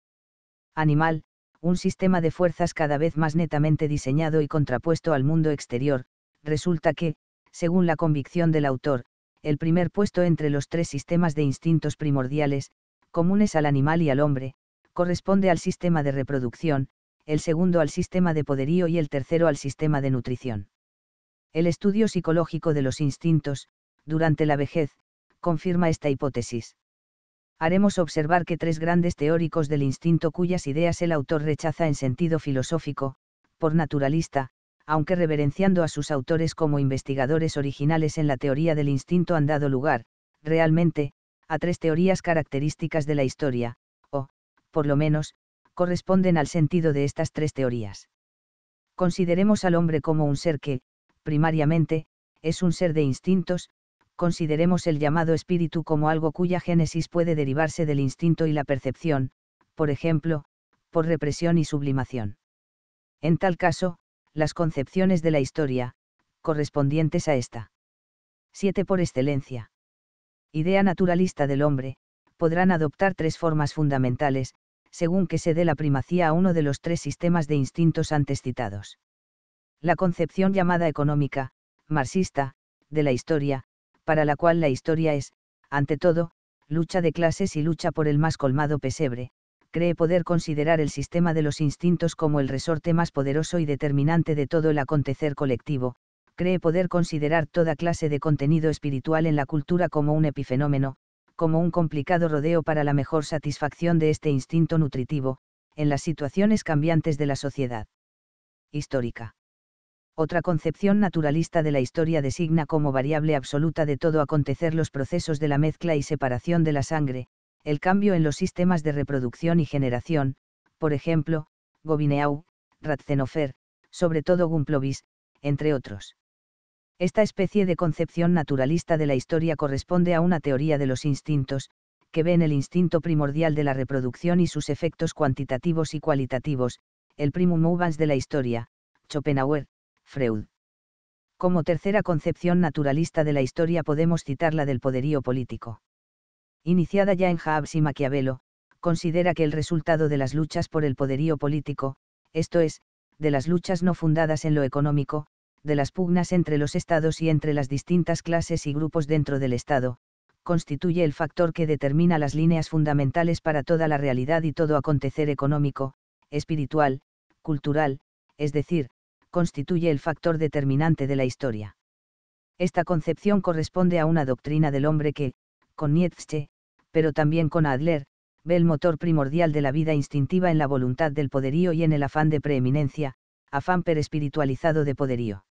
animal, un sistema de fuerzas cada vez más netamente diseñado y contrapuesto al mundo exterior, resulta que, según la convicción del autor, el primer puesto entre los tres sistemas de instintos primordiales, comunes al animal y al hombre, corresponde al sistema de reproducción, el segundo al sistema de poderío y el tercero al sistema de nutrición. El estudio psicológico de los instintos, durante la vejez, confirma esta hipótesis. Haremos observar que tres grandes teóricos del instinto cuyas ideas el autor rechaza en sentido filosófico, por naturalista, aunque reverenciando a sus autores como investigadores originales en la teoría del instinto han dado lugar, realmente, a tres teorías características de la historia, o, por lo menos, corresponden al sentido de estas tres teorías. Consideremos al hombre como un ser que, primariamente, es un ser de instintos, consideremos el llamado espíritu como algo cuya génesis puede derivarse del instinto y la percepción, por ejemplo, por represión y sublimación. En tal caso, las concepciones de la historia, correspondientes a esta. 7 por excelencia. Idea naturalista del hombre, podrán adoptar tres formas fundamentales, según que se dé la primacía a uno de los tres sistemas de instintos antes citados. La concepción llamada económica, marxista, de la historia, para la cual la historia es, ante todo, lucha de clases y lucha por el más colmado pesebre, cree poder considerar el sistema de los instintos como el resorte más poderoso y determinante de todo el acontecer colectivo, cree poder considerar toda clase de contenido espiritual en la cultura como un epifenómeno, como un complicado rodeo para la mejor satisfacción de este instinto nutritivo, en las situaciones cambiantes de la sociedad. Histórica. Otra concepción naturalista de la historia designa como variable absoluta de todo acontecer los procesos de la mezcla y separación de la sangre, el cambio en los sistemas de reproducción y generación, por ejemplo, Gobineau, Ratzenofer, sobre todo Gumplowicz, entre otros. Esta especie de concepción naturalista de la historia corresponde a una teoría de los instintos, que ve en el instinto primordial de la reproducción y sus efectos cuantitativos y cualitativos, el primum uvans de la historia, Schopenhauer, Freud. Como tercera concepción naturalista de la historia podemos citar la del poderío político iniciada ya en Hobbes y Maquiavelo, considera que el resultado de las luchas por el poderío político, esto es, de las luchas no fundadas en lo económico, de las pugnas entre los estados y entre las distintas clases y grupos dentro del estado, constituye el factor que determina las líneas fundamentales para toda la realidad y todo acontecer económico, espiritual, cultural, es decir, constituye el factor determinante de la historia. Esta concepción corresponde a una doctrina del hombre que, con Nietzsche, pero también con Adler, ve el motor primordial de la vida instintiva en la voluntad del poderío y en el afán de preeminencia, afán perespiritualizado de poderío.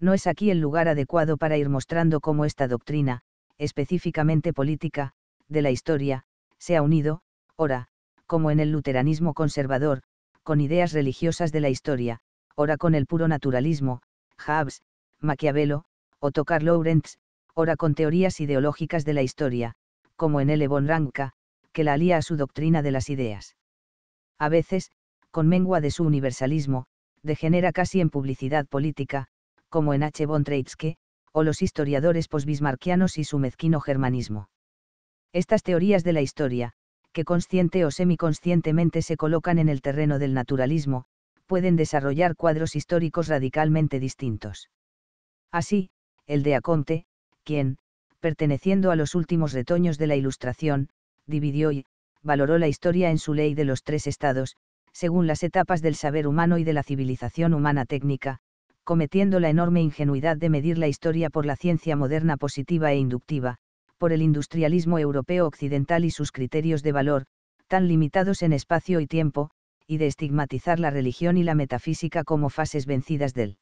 No es aquí el lugar adecuado para ir mostrando cómo esta doctrina, específicamente política, de la historia, se ha unido, ora, como en el luteranismo conservador, con ideas religiosas de la historia, ora con el puro naturalismo, Hobbes, Maquiavelo, o tocar ora con teorías ideológicas de la historia, como en L. von que la alía a su doctrina de las ideas. A veces, con mengua de su universalismo, degenera casi en publicidad política, como en H. von Treitschke, o los historiadores posbismarquianos y su mezquino germanismo. Estas teorías de la historia, que consciente o semiconscientemente se colocan en el terreno del naturalismo, pueden desarrollar cuadros históricos radicalmente distintos. Así, el de Aconte, quien, perteneciendo a los últimos retoños de la Ilustración, dividió y, valoró la historia en su ley de los tres estados, según las etapas del saber humano y de la civilización humana técnica, cometiendo la enorme ingenuidad de medir la historia por la ciencia moderna positiva e inductiva, por el industrialismo europeo occidental y sus criterios de valor, tan limitados en espacio y tiempo, y de estigmatizar la religión y la metafísica como fases vencidas del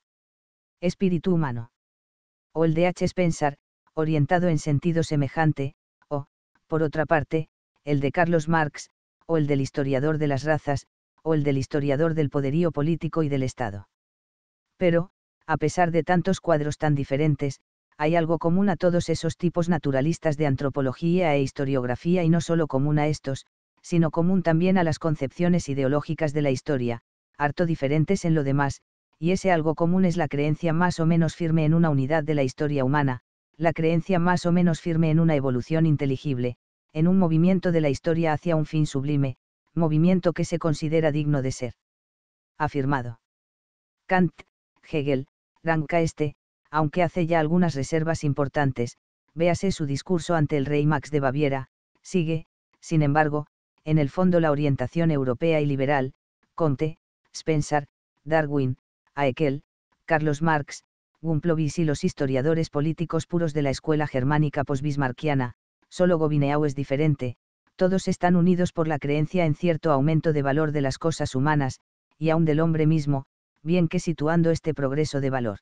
espíritu humano. O el de H. Spencer, orientado en sentido semejante, o, por otra parte, el de Carlos Marx, o el del historiador de las razas, o el del historiador del poderío político y del Estado. Pero, a pesar de tantos cuadros tan diferentes, hay algo común a todos esos tipos naturalistas de antropología e historiografía y no solo común a estos, sino común también a las concepciones ideológicas de la historia, harto diferentes en lo demás, y ese algo común es la creencia más o menos firme en una unidad de la historia humana, la creencia más o menos firme en una evolución inteligible, en un movimiento de la historia hacia un fin sublime, movimiento que se considera digno de ser. Afirmado. Kant, Hegel, este, aunque hace ya algunas reservas importantes, véase su discurso ante el rey Max de Baviera, sigue, sin embargo, en el fondo la orientación europea y liberal, Conte, Spencer, Darwin, Aekel, Carlos Marx, Gumplowicz y los historiadores políticos puros de la escuela germánica posbismarquiana, solo Gobineau es diferente, todos están unidos por la creencia en cierto aumento de valor de las cosas humanas, y aún del hombre mismo, bien que situando este progreso de valor.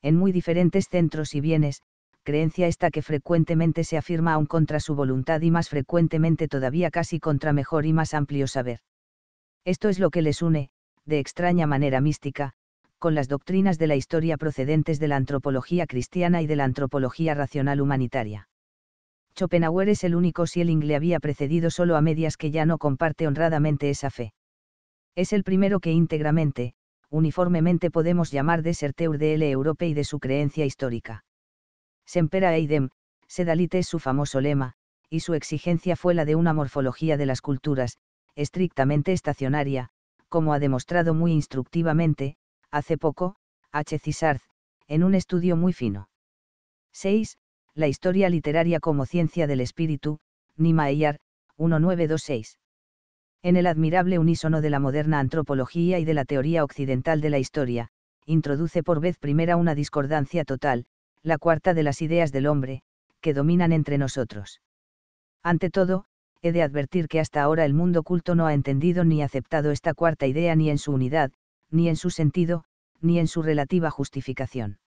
En muy diferentes centros y bienes, creencia esta que frecuentemente se afirma aún contra su voluntad y más frecuentemente todavía casi contra mejor y más amplio saber. Esto es lo que les une, de extraña manera mística, con las doctrinas de la historia procedentes de la antropología cristiana y de la antropología racional humanitaria. Schopenhauer es el único si el le había precedido solo a medias que ya no comparte honradamente esa fe. Es el primero que íntegramente, uniformemente podemos llamar deserteur de L. Europe y de su creencia histórica. Sempera eidem, sedalite es su famoso lema, y su exigencia fue la de una morfología de las culturas, estrictamente estacionaria, como ha demostrado muy instructivamente, hace poco, H. Cisarz, en un estudio muy fino. 6. La historia literaria como ciencia del espíritu, Nima Eyar, 1926. En el admirable unísono de la moderna antropología y de la teoría occidental de la historia, introduce por vez primera una discordancia total, la cuarta de las ideas del hombre, que dominan entre nosotros. Ante todo, he de advertir que hasta ahora el mundo culto no ha entendido ni aceptado esta cuarta idea ni en su unidad, ni en su sentido, ni en su relativa justificación.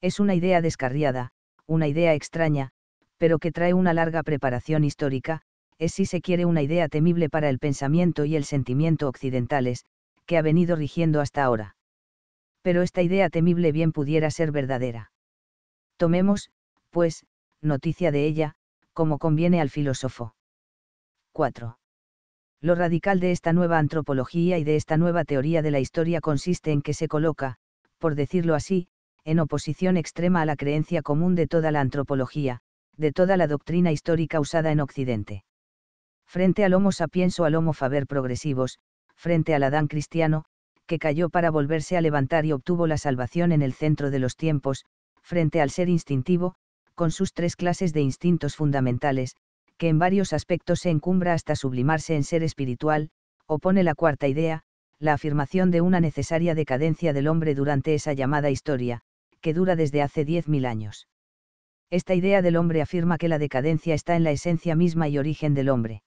Es una idea descarriada, una idea extraña, pero que trae una larga preparación histórica, es si se quiere una idea temible para el pensamiento y el sentimiento occidentales, que ha venido rigiendo hasta ahora. Pero esta idea temible bien pudiera ser verdadera. Tomemos, pues, noticia de ella, como conviene al filósofo. 4. Lo radical de esta nueva antropología y de esta nueva teoría de la historia consiste en que se coloca, por decirlo así, en oposición extrema a la creencia común de toda la antropología, de toda la doctrina histórica usada en Occidente. Frente al Homo sapiens o al Homo faber progresivos, frente al Adán cristiano, que cayó para volverse a levantar y obtuvo la salvación en el centro de los tiempos, frente al ser instintivo, con sus tres clases de instintos fundamentales, que en varios aspectos se encumbra hasta sublimarse en ser espiritual, opone la cuarta idea, la afirmación de una necesaria decadencia del hombre durante esa llamada historia, que dura desde hace 10.000 años. Esta idea del hombre afirma que la decadencia está en la esencia misma y origen del hombre.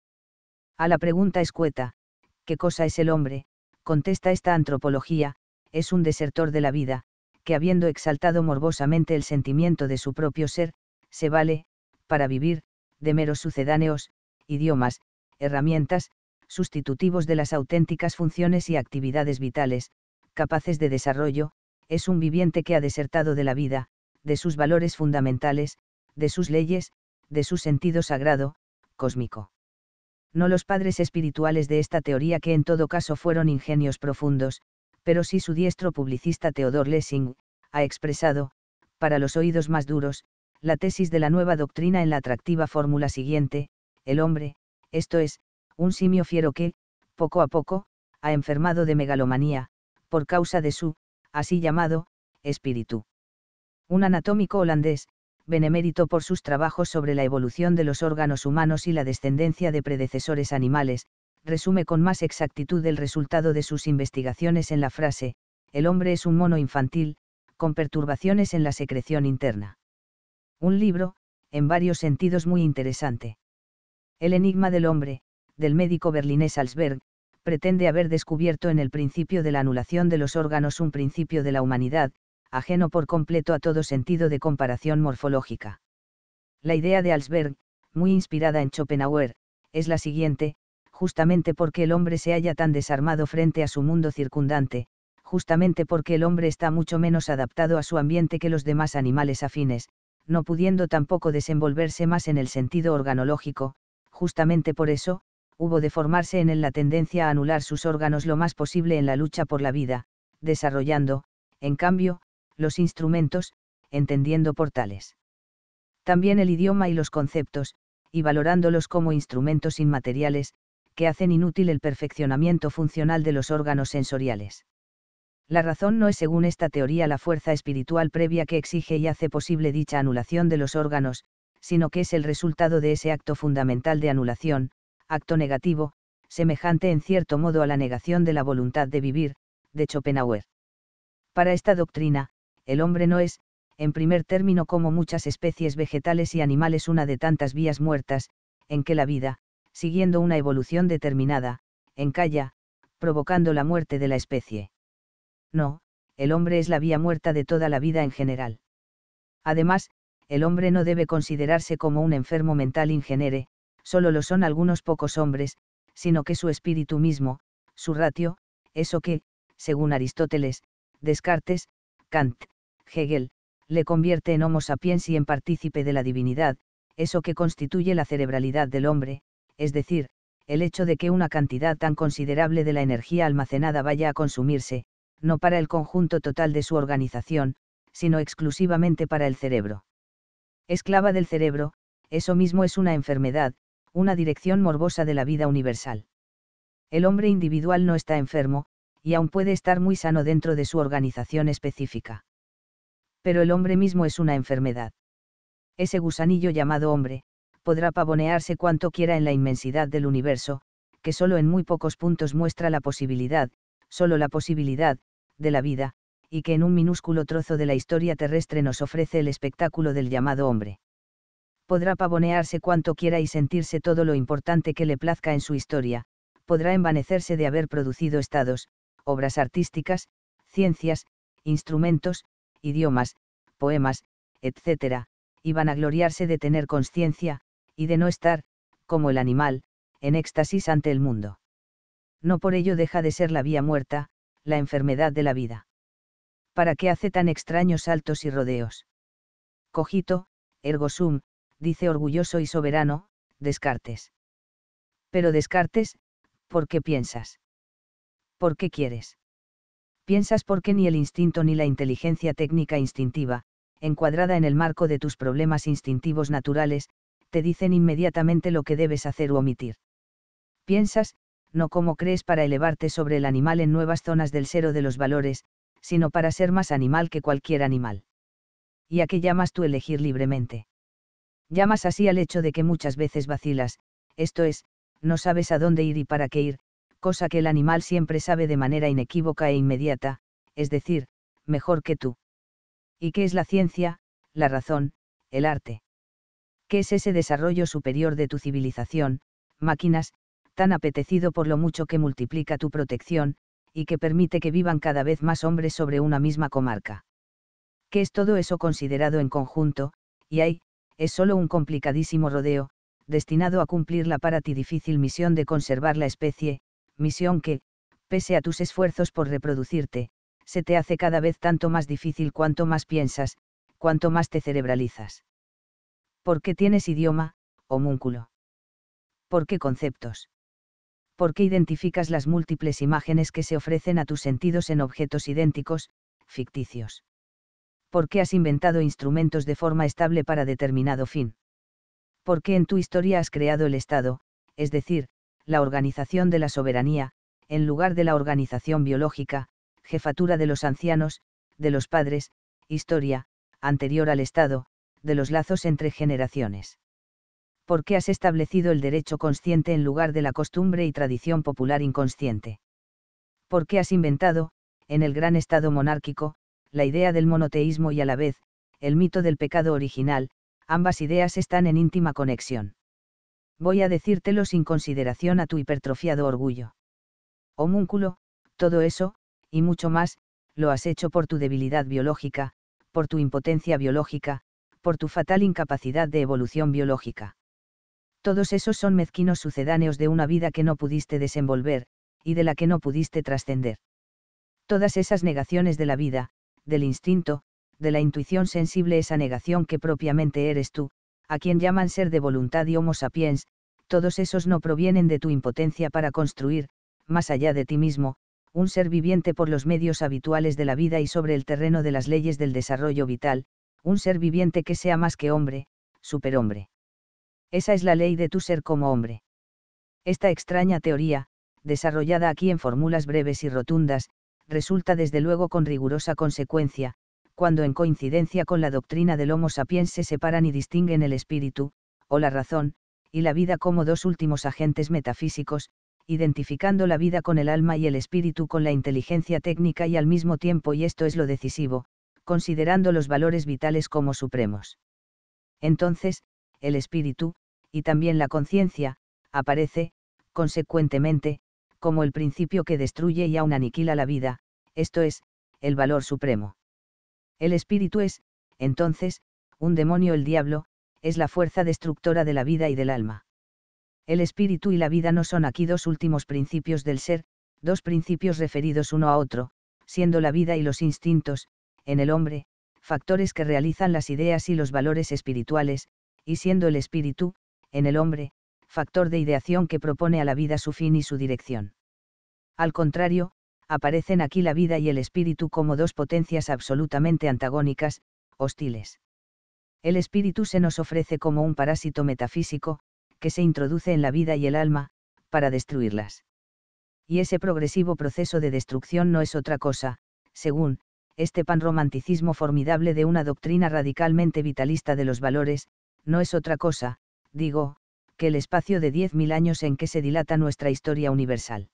A la pregunta escueta, ¿qué cosa es el hombre? contesta esta antropología, es un desertor de la vida, que habiendo exaltado morbosamente el sentimiento de su propio ser, se vale, para vivir, de meros sucedáneos, idiomas, herramientas, sustitutivos de las auténticas funciones y actividades vitales, capaces de desarrollo, es un viviente que ha desertado de la vida, de sus valores fundamentales, de sus leyes, de su sentido sagrado, cósmico. No los padres espirituales de esta teoría que en todo caso fueron ingenios profundos, pero sí su diestro publicista Theodor Lessing, ha expresado, para los oídos más duros, la tesis de la nueva doctrina en la atractiva fórmula siguiente, el hombre, esto es, un simio fiero que, poco a poco, ha enfermado de megalomanía, por causa de su, así llamado, espíritu. Un anatómico holandés, benemérito por sus trabajos sobre la evolución de los órganos humanos y la descendencia de predecesores animales, resume con más exactitud el resultado de sus investigaciones en la frase, el hombre es un mono infantil, con perturbaciones en la secreción interna. Un libro, en varios sentidos muy interesante. El enigma del hombre, del médico berlinés Alsberg, pretende haber descubierto en el principio de la anulación de los órganos un principio de la humanidad, ajeno por completo a todo sentido de comparación morfológica. La idea de Alsberg, muy inspirada en Schopenhauer, es la siguiente, justamente porque el hombre se haya tan desarmado frente a su mundo circundante, justamente porque el hombre está mucho menos adaptado a su ambiente que los demás animales afines, no pudiendo tampoco desenvolverse más en el sentido organológico, justamente por eso, hubo de formarse en él la tendencia a anular sus órganos lo más posible en la lucha por la vida, desarrollando, en cambio, los instrumentos, entendiendo por tales. También el idioma y los conceptos, y valorándolos como instrumentos inmateriales, que hacen inútil el perfeccionamiento funcional de los órganos sensoriales. La razón no es según esta teoría la fuerza espiritual previa que exige y hace posible dicha anulación de los órganos, sino que es el resultado de ese acto fundamental de anulación, acto negativo, semejante en cierto modo a la negación de la voluntad de vivir, de Schopenhauer. Para esta doctrina, el hombre no es, en primer término como muchas especies vegetales y animales una de tantas vías muertas, en que la vida, siguiendo una evolución determinada, encalla, provocando la muerte de la especie. No, el hombre es la vía muerta de toda la vida en general. Además, el hombre no debe considerarse como un enfermo mental ingenere, solo lo son algunos pocos hombres, sino que su espíritu mismo, su ratio, eso que, según Aristóteles, Descartes, Kant, Hegel, le convierte en homo sapiens y en partícipe de la divinidad, eso que constituye la cerebralidad del hombre, es decir, el hecho de que una cantidad tan considerable de la energía almacenada vaya a consumirse, no para el conjunto total de su organización, sino exclusivamente para el cerebro. Esclava del cerebro, eso mismo es una enfermedad, una dirección morbosa de la vida universal. El hombre individual no está enfermo, y aún puede estar muy sano dentro de su organización específica. Pero el hombre mismo es una enfermedad. Ese gusanillo llamado hombre, podrá pavonearse cuanto quiera en la inmensidad del universo, que solo en muy pocos puntos muestra la posibilidad, solo la posibilidad, de la vida, y que en un minúsculo trozo de la historia terrestre nos ofrece el espectáculo del llamado hombre. Podrá pavonearse cuanto quiera y sentirse todo lo importante que le plazca en su historia, podrá envanecerse de haber producido estados, obras artísticas, ciencias, instrumentos, idiomas, poemas, etc., y vanagloriarse de tener conciencia, y de no estar, como el animal, en éxtasis ante el mundo. No por ello deja de ser la vía muerta, la enfermedad de la vida. ¿Para qué hace tan extraños saltos y rodeos? Cogito, ergo sum, dice orgulloso y soberano, Descartes. Pero Descartes, ¿por qué piensas? ¿Por qué quieres? Piensas porque ni el instinto ni la inteligencia técnica instintiva, encuadrada en el marco de tus problemas instintivos naturales, te dicen inmediatamente lo que debes hacer u omitir. Piensas, no como crees para elevarte sobre el animal en nuevas zonas del ser o de los valores, sino para ser más animal que cualquier animal. ¿Y a qué llamas tú elegir libremente? Llamas así al hecho de que muchas veces vacilas, esto es, no sabes a dónde ir y para qué ir, cosa que el animal siempre sabe de manera inequívoca e inmediata, es decir, mejor que tú. ¿Y qué es la ciencia, la razón, el arte? ¿Qué es ese desarrollo superior de tu civilización, máquinas, tan apetecido por lo mucho que multiplica tu protección, y que permite que vivan cada vez más hombres sobre una misma comarca. ¿Qué es todo eso considerado en conjunto? Y hay, es solo un complicadísimo rodeo, destinado a cumplir la para ti difícil misión de conservar la especie, misión que, pese a tus esfuerzos por reproducirte, se te hace cada vez tanto más difícil cuanto más piensas, cuanto más te cerebralizas. ¿Por qué tienes idioma, homúnculo? ¿Por qué conceptos? ¿Por qué identificas las múltiples imágenes que se ofrecen a tus sentidos en objetos idénticos, ficticios. ¿Por qué has inventado instrumentos de forma estable para determinado fin? ¿Por qué en tu historia has creado el Estado, es decir, la organización de la soberanía, en lugar de la organización biológica, jefatura de los ancianos, de los padres, historia, anterior al Estado, de los lazos entre generaciones? ¿Por qué has establecido el derecho consciente en lugar de la costumbre y tradición popular inconsciente. ¿Por qué has inventado, en el gran Estado monárquico, la idea del monoteísmo y a la vez, el mito del pecado original, ambas ideas están en íntima conexión. Voy a decírtelo sin consideración a tu hipertrofiado orgullo. Homúnculo, oh todo eso, y mucho más, lo has hecho por tu debilidad biológica, por tu impotencia biológica, por tu fatal incapacidad de evolución biológica todos esos son mezquinos sucedáneos de una vida que no pudiste desenvolver, y de la que no pudiste trascender. Todas esas negaciones de la vida, del instinto, de la intuición sensible, esa negación que propiamente eres tú, a quien llaman ser de voluntad y homo sapiens, todos esos no provienen de tu impotencia para construir, más allá de ti mismo, un ser viviente por los medios habituales de la vida y sobre el terreno de las leyes del desarrollo vital, un ser viviente que sea más que hombre, superhombre. Esa es la ley de tu ser como hombre. Esta extraña teoría, desarrollada aquí en fórmulas breves y rotundas, resulta desde luego con rigurosa consecuencia, cuando en coincidencia con la doctrina del Homo sapiens se separan y distinguen el espíritu, o la razón, y la vida como dos últimos agentes metafísicos, identificando la vida con el alma y el espíritu con la inteligencia técnica y al mismo tiempo, y esto es lo decisivo, considerando los valores vitales como supremos. Entonces, el espíritu, y también la conciencia, aparece, consecuentemente, como el principio que destruye y aún aniquila la vida, esto es, el valor supremo. El espíritu es, entonces, un demonio el diablo, es la fuerza destructora de la vida y del alma. El espíritu y la vida no son aquí dos últimos principios del ser, dos principios referidos uno a otro, siendo la vida y los instintos, en el hombre, factores que realizan las ideas y los valores espirituales, y siendo el espíritu, en el hombre, factor de ideación que propone a la vida su fin y su dirección. Al contrario, aparecen aquí la vida y el espíritu como dos potencias absolutamente antagónicas, hostiles. El espíritu se nos ofrece como un parásito metafísico, que se introduce en la vida y el alma, para destruirlas. Y ese progresivo proceso de destrucción no es otra cosa, según, este panromanticismo formidable de una doctrina radicalmente vitalista de los valores, no es otra cosa, digo, que el espacio de 10.000 años en que se dilata nuestra historia universal.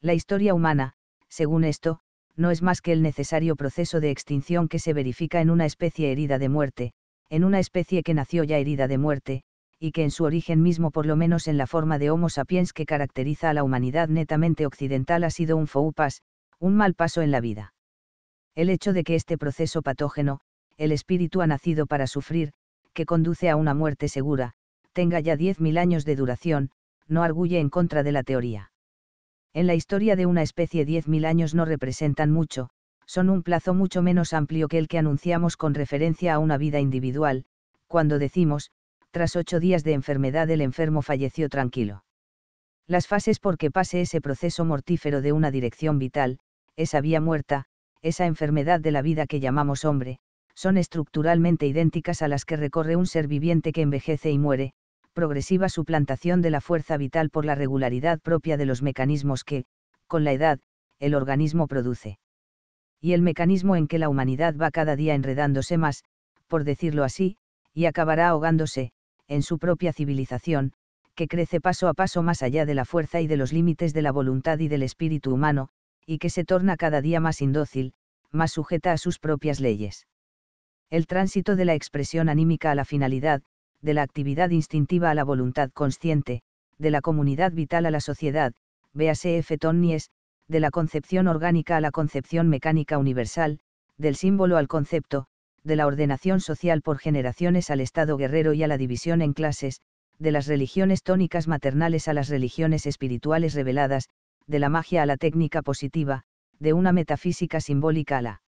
La historia humana, según esto, no es más que el necesario proceso de extinción que se verifica en una especie herida de muerte, en una especie que nació ya herida de muerte, y que en su origen mismo por lo menos en la forma de Homo sapiens que caracteriza a la humanidad netamente occidental ha sido un pas, un mal paso en la vida. El hecho de que este proceso patógeno, el espíritu ha nacido para sufrir, que conduce a una muerte segura, tenga ya 10.000 años de duración, no arguye en contra de la teoría. En la historia de una especie 10.000 años no representan mucho, son un plazo mucho menos amplio que el que anunciamos con referencia a una vida individual, cuando decimos, tras ocho días de enfermedad el enfermo falleció tranquilo. Las fases por que pase ese proceso mortífero de una dirección vital, esa vía muerta, esa enfermedad de la vida que llamamos hombre, son estructuralmente idénticas a las que recorre un ser viviente que envejece y muere, progresiva suplantación de la fuerza vital por la regularidad propia de los mecanismos que, con la edad, el organismo produce. Y el mecanismo en que la humanidad va cada día enredándose más, por decirlo así, y acabará ahogándose, en su propia civilización, que crece paso a paso más allá de la fuerza y de los límites de la voluntad y del espíritu humano, y que se torna cada día más indócil, más sujeta a sus propias leyes. El tránsito de la expresión anímica a la finalidad, de la actividad instintiva a la voluntad consciente, de la comunidad vital a la sociedad, véase F. Tonnies, de la concepción orgánica a la concepción mecánica universal, del símbolo al concepto, de la ordenación social por generaciones al Estado guerrero y a la división en clases, de las religiones tónicas maternales a las religiones espirituales reveladas, de la magia a la técnica positiva, de una metafísica simbólica a la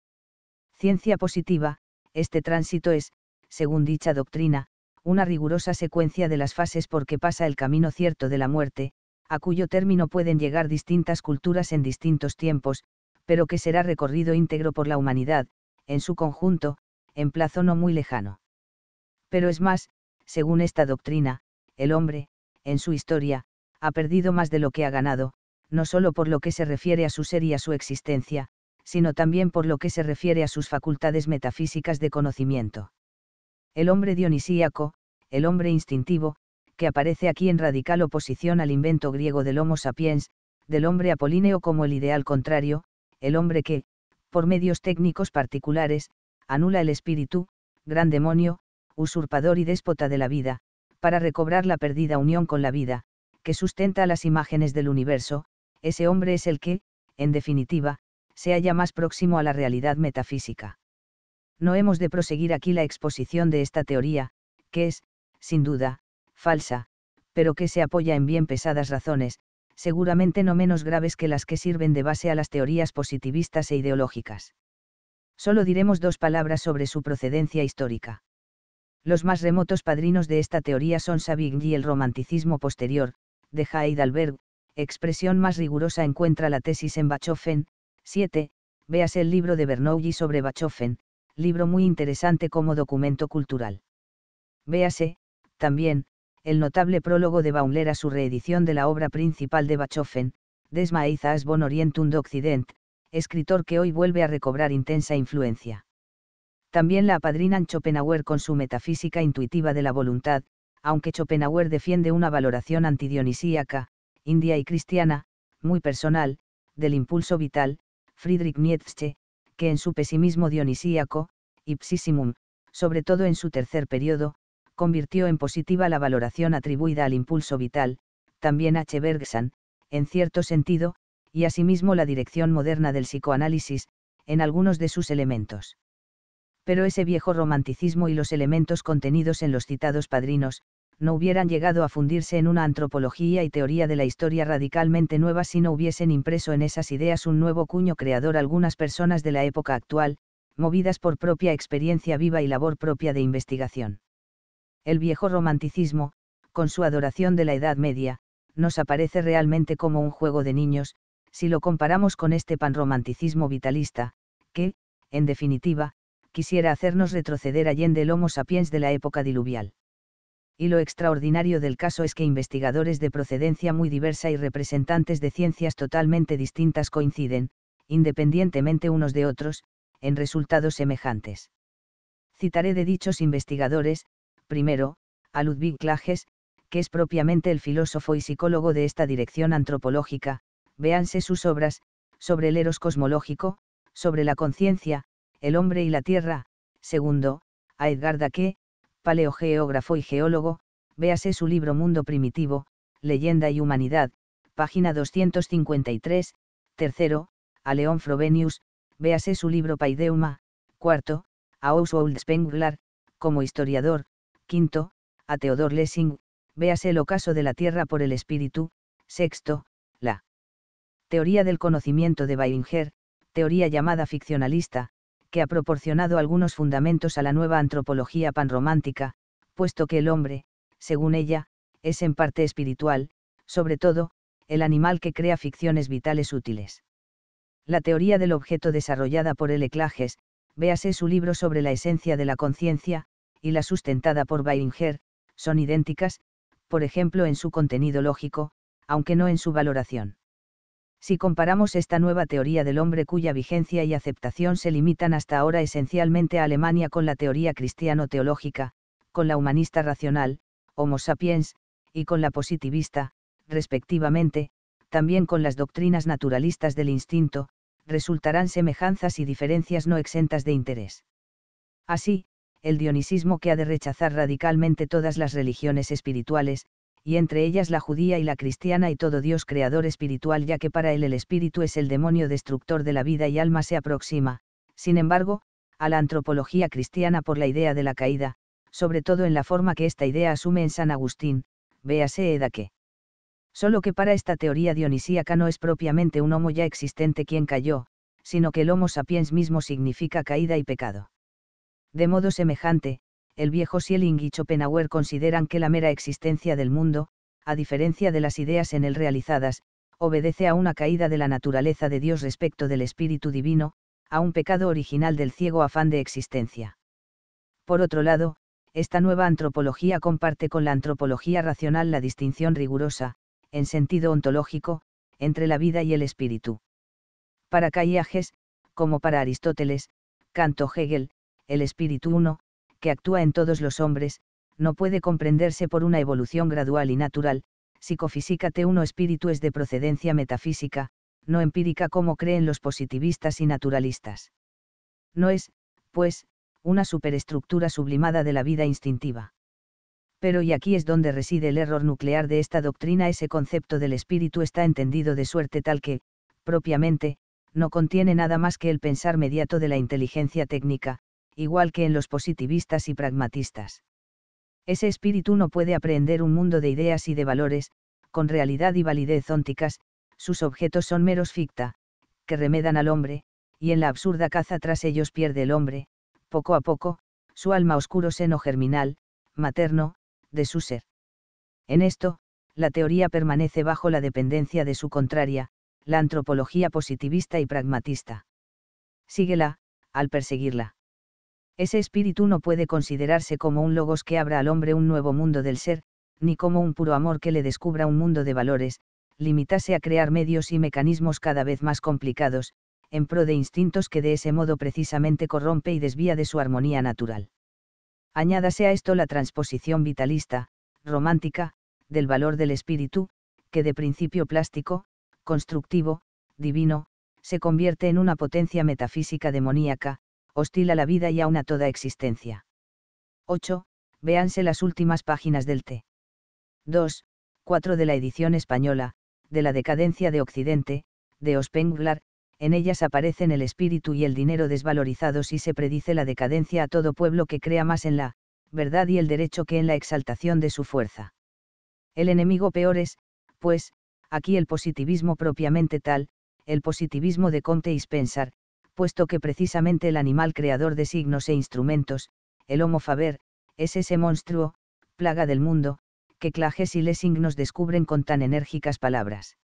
ciencia positiva, este tránsito es, según dicha doctrina, una rigurosa secuencia de las fases por que pasa el camino cierto de la muerte, a cuyo término pueden llegar distintas culturas en distintos tiempos, pero que será recorrido íntegro por la humanidad, en su conjunto, en plazo no muy lejano. Pero es más, según esta doctrina, el hombre, en su historia, ha perdido más de lo que ha ganado, no solo por lo que se refiere a su ser y a su existencia, sino también por lo que se refiere a sus facultades metafísicas de conocimiento. El hombre dionisíaco, el hombre instintivo, que aparece aquí en radical oposición al invento griego del Homo sapiens, del hombre apolíneo como el ideal contrario, el hombre que, por medios técnicos particulares, anula el espíritu, gran demonio, usurpador y déspota de la vida, para recobrar la perdida unión con la vida, que sustenta las imágenes del universo, ese hombre es el que, en definitiva, se halla más próximo a la realidad metafísica. No hemos de proseguir aquí la exposición de esta teoría, que es, sin duda, falsa, pero que se apoya en bien pesadas razones, seguramente no menos graves que las que sirven de base a las teorías positivistas e ideológicas. Solo diremos dos palabras sobre su procedencia histórica. Los más remotos padrinos de esta teoría son Savigny y el romanticismo posterior, de Heidelberg, expresión más rigurosa encuentra la tesis en Bachofen, 7, véase el libro de Bernoulli sobre Bachofen, libro muy interesante como documento cultural. Véase, también, el notable prólogo de Baumler a su reedición de la obra principal de Bachofen, Des von e bon Orientum Occident, escritor que hoy vuelve a recobrar intensa influencia. También la apadrinan Schopenhauer con su metafísica intuitiva de la voluntad, aunque Schopenhauer defiende una valoración antidionisíaca, india y cristiana, muy personal, del impulso vital, Friedrich Nietzsche, que en su pesimismo dionisíaco, Ipsissimum, sobre todo en su tercer periodo, convirtió en positiva la valoración atribuida al impulso vital, también H. Bergson, en cierto sentido, y asimismo la dirección moderna del psicoanálisis, en algunos de sus elementos. Pero ese viejo romanticismo y los elementos contenidos en los citados padrinos, no hubieran llegado a fundirse en una antropología y teoría de la historia radicalmente nueva si no hubiesen impreso en esas ideas un nuevo cuño creador algunas personas de la época actual, movidas por propia experiencia viva y labor propia de investigación. El viejo romanticismo, con su adoración de la Edad Media, nos aparece realmente como un juego de niños, si lo comparamos con este panromanticismo vitalista, que, en definitiva, quisiera hacernos retroceder allende el Homo sapiens de la época diluvial. Y lo extraordinario del caso es que investigadores de procedencia muy diversa y representantes de ciencias totalmente distintas coinciden, independientemente unos de otros, en resultados semejantes. Citaré de dichos investigadores, primero, a Ludwig Klages, que es propiamente el filósofo y psicólogo de esta dirección antropológica, véanse sus obras, sobre el eros cosmológico, sobre la conciencia, el hombre y la tierra, segundo, a Edgar Daqué, paleogeógrafo y geólogo, véase su libro Mundo Primitivo, Leyenda y Humanidad, página 253, tercero, a León Frobenius, véase su libro Paideuma, cuarto, a Oswald Spengler, como historiador, Quinto, a Theodor Lessing, véase el ocaso de la Tierra por el espíritu. Sexto, la teoría del conocimiento de Weininger, teoría llamada ficcionalista, que ha proporcionado algunos fundamentos a la nueva antropología panromántica, puesto que el hombre, según ella, es en parte espiritual, sobre todo, el animal que crea ficciones vitales útiles. La teoría del objeto desarrollada por el Eclages, véase su libro sobre la esencia de la conciencia, y la sustentada por Weininger, son idénticas, por ejemplo en su contenido lógico, aunque no en su valoración. Si comparamos esta nueva teoría del hombre cuya vigencia y aceptación se limitan hasta ahora esencialmente a Alemania con la teoría cristiano-teológica, con la humanista racional, Homo sapiens, y con la positivista, respectivamente, también con las doctrinas naturalistas del instinto, resultarán semejanzas y diferencias no exentas de interés. Así, el dionisismo que ha de rechazar radicalmente todas las religiones espirituales, y entre ellas la judía y la cristiana y todo Dios creador espiritual ya que para él el espíritu es el demonio destructor de la vida y alma se aproxima, sin embargo, a la antropología cristiana por la idea de la caída, sobre todo en la forma que esta idea asume en San Agustín, véase Edaque. Solo que para esta teoría dionisíaca no es propiamente un homo ya existente quien cayó, sino que el homo sapiens mismo significa caída y pecado. De modo semejante, el viejo Schelling y Schopenhauer consideran que la mera existencia del mundo, a diferencia de las ideas en él realizadas, obedece a una caída de la naturaleza de Dios respecto del espíritu divino, a un pecado original del ciego afán de existencia. Por otro lado, esta nueva antropología comparte con la antropología racional la distinción rigurosa, en sentido ontológico, entre la vida y el espíritu. Para Callajes, como para Aristóteles, canto Hegel, el espíritu uno, que actúa en todos los hombres, no puede comprenderse por una evolución gradual y natural, psicofísica T1 espíritu es de procedencia metafísica, no empírica como creen los positivistas y naturalistas. No es, pues, una superestructura sublimada de la vida instintiva. Pero y aquí es donde reside el error nuclear de esta doctrina, ese concepto del espíritu está entendido de suerte tal que, propiamente, no contiene nada más que el pensar mediato de la inteligencia técnica, igual que en los positivistas y pragmatistas. Ese espíritu no puede aprehender un mundo de ideas y de valores, con realidad y validez ónticas, sus objetos son meros ficta, que remedan al hombre, y en la absurda caza tras ellos pierde el hombre, poco a poco, su alma oscuro seno germinal, materno, de su ser. En esto, la teoría permanece bajo la dependencia de su contraria, la antropología positivista y pragmatista. Síguela, al perseguirla. Ese espíritu no puede considerarse como un logos que abra al hombre un nuevo mundo del ser, ni como un puro amor que le descubra un mundo de valores, limitase a crear medios y mecanismos cada vez más complicados, en pro de instintos que de ese modo precisamente corrompe y desvía de su armonía natural. Añádase a esto la transposición vitalista, romántica, del valor del espíritu, que de principio plástico, constructivo, divino, se convierte en una potencia metafísica demoníaca, hostil a la vida y aún a toda existencia. 8. Véanse las últimas páginas del T. 2. 4 de la edición española, de la decadencia de Occidente, de Ospenglar, en ellas aparecen el espíritu y el dinero desvalorizados y se predice la decadencia a todo pueblo que crea más en la verdad y el derecho que en la exaltación de su fuerza. El enemigo peor es, pues, aquí el positivismo propiamente tal, el positivismo de Conte y Spencer, puesto que precisamente el animal creador de signos e instrumentos, el Homo faber, es ese monstruo, plaga del mundo, que Clages y Lessing descubren con tan enérgicas palabras.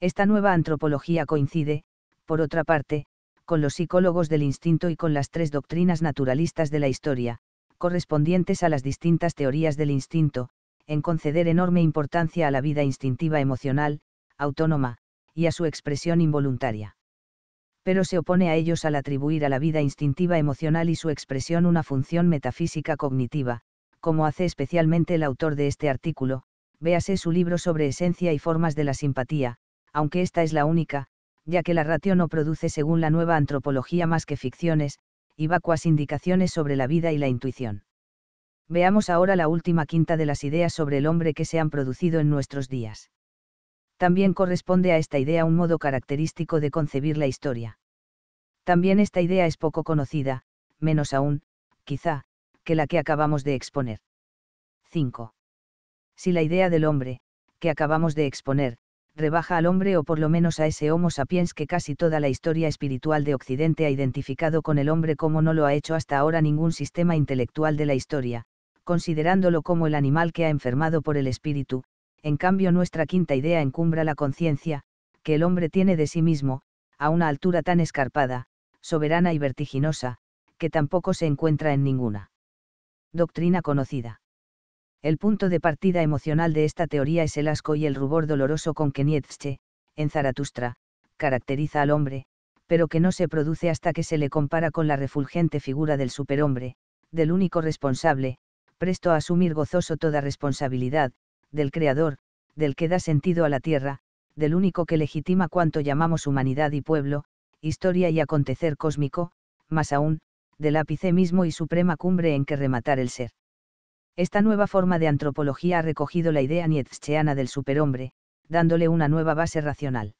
Esta nueva antropología coincide, por otra parte, con los psicólogos del instinto y con las tres doctrinas naturalistas de la historia, correspondientes a las distintas teorías del instinto, en conceder enorme importancia a la vida instintiva emocional, autónoma, y a su expresión involuntaria pero se opone a ellos al atribuir a la vida instintiva emocional y su expresión una función metafísica cognitiva, como hace especialmente el autor de este artículo, véase su libro sobre esencia y formas de la simpatía, aunque esta es la única, ya que la ratio no produce según la nueva antropología más que ficciones, y vacuas indicaciones sobre la vida y la intuición. Veamos ahora la última quinta de las ideas sobre el hombre que se han producido en nuestros días también corresponde a esta idea un modo característico de concebir la historia. También esta idea es poco conocida, menos aún, quizá, que la que acabamos de exponer. 5. Si la idea del hombre, que acabamos de exponer, rebaja al hombre o por lo menos a ese Homo sapiens que casi toda la historia espiritual de Occidente ha identificado con el hombre como no lo ha hecho hasta ahora ningún sistema intelectual de la historia, considerándolo como el animal que ha enfermado por el espíritu, en cambio nuestra quinta idea encumbra la conciencia, que el hombre tiene de sí mismo, a una altura tan escarpada, soberana y vertiginosa, que tampoco se encuentra en ninguna. Doctrina conocida. El punto de partida emocional de esta teoría es el asco y el rubor doloroso con que Nietzsche, en Zaratustra, caracteriza al hombre, pero que no se produce hasta que se le compara con la refulgente figura del superhombre, del único responsable, presto a asumir gozoso toda responsabilidad, del Creador, del que da sentido a la Tierra, del único que legitima cuanto llamamos humanidad y pueblo, historia y acontecer cósmico, más aún, del ápice mismo y suprema cumbre en que rematar el ser. Esta nueva forma de antropología ha recogido la idea nietzscheana del superhombre, dándole una nueva base racional.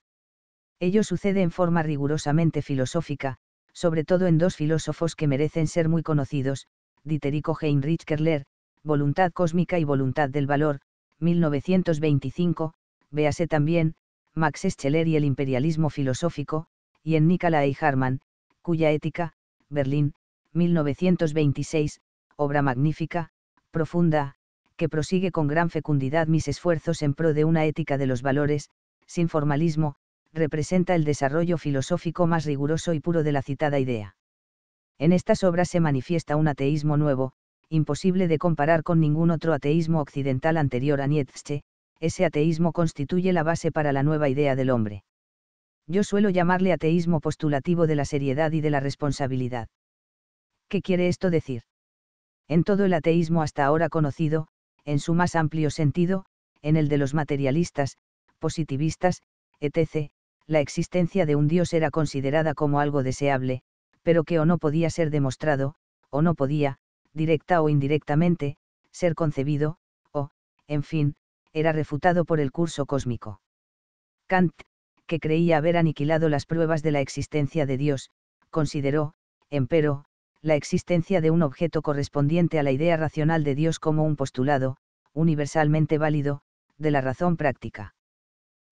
Ello sucede en forma rigurosamente filosófica, sobre todo en dos filósofos que merecen ser muy conocidos, Diterico Heinrich Kerler, Voluntad Cósmica y Voluntad del Valor, 1925, véase también, Max Scheler y el imperialismo filosófico, y en Nikolai Harman, cuya ética, Berlín, 1926, obra magnífica, profunda, que prosigue con gran fecundidad mis esfuerzos en pro de una ética de los valores, sin formalismo, representa el desarrollo filosófico más riguroso y puro de la citada idea. En estas obras se manifiesta un ateísmo nuevo, imposible de comparar con ningún otro ateísmo occidental anterior a Nietzsche, ese ateísmo constituye la base para la nueva idea del hombre. Yo suelo llamarle ateísmo postulativo de la seriedad y de la responsabilidad. ¿Qué quiere esto decir? En todo el ateísmo hasta ahora conocido, en su más amplio sentido, en el de los materialistas, positivistas, etc., la existencia de un Dios era considerada como algo deseable, pero que o no podía ser demostrado, o no podía, directa o indirectamente, ser concebido, o, en fin, era refutado por el curso cósmico. Kant, que creía haber aniquilado las pruebas de la existencia de Dios, consideró, empero, la existencia de un objeto correspondiente a la idea racional de Dios como un postulado, universalmente válido, de la razón práctica.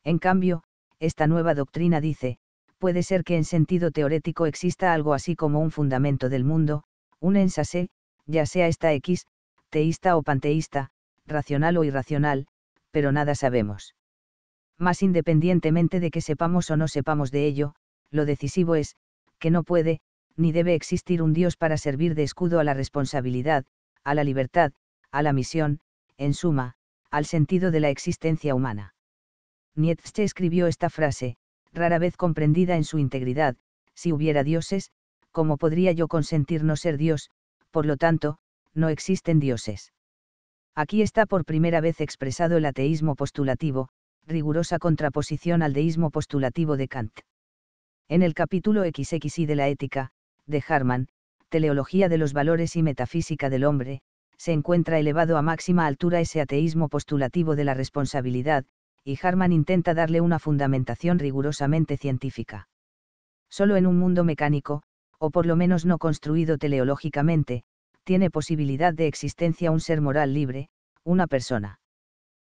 En cambio, esta nueva doctrina dice, puede ser que en sentido teórico exista algo así como un fundamento del mundo, un ensase, ya sea esta X, teísta o panteísta, racional o irracional, pero nada sabemos. Más independientemente de que sepamos o no sepamos de ello, lo decisivo es, que no puede, ni debe existir un Dios para servir de escudo a la responsabilidad, a la libertad, a la misión, en suma, al sentido de la existencia humana. Nietzsche escribió esta frase, rara vez comprendida en su integridad, si hubiera dioses, ¿cómo podría yo consentir no ser Dios, por lo tanto, no existen dioses. Aquí está por primera vez expresado el ateísmo postulativo, rigurosa contraposición al deísmo postulativo de Kant. En el capítulo XXI de la Ética, de Harman, Teleología de los Valores y Metafísica del Hombre, se encuentra elevado a máxima altura ese ateísmo postulativo de la responsabilidad, y Harman intenta darle una fundamentación rigurosamente científica. Solo en un mundo mecánico, o por lo menos no construido teleológicamente, tiene posibilidad de existencia un ser moral libre, una persona.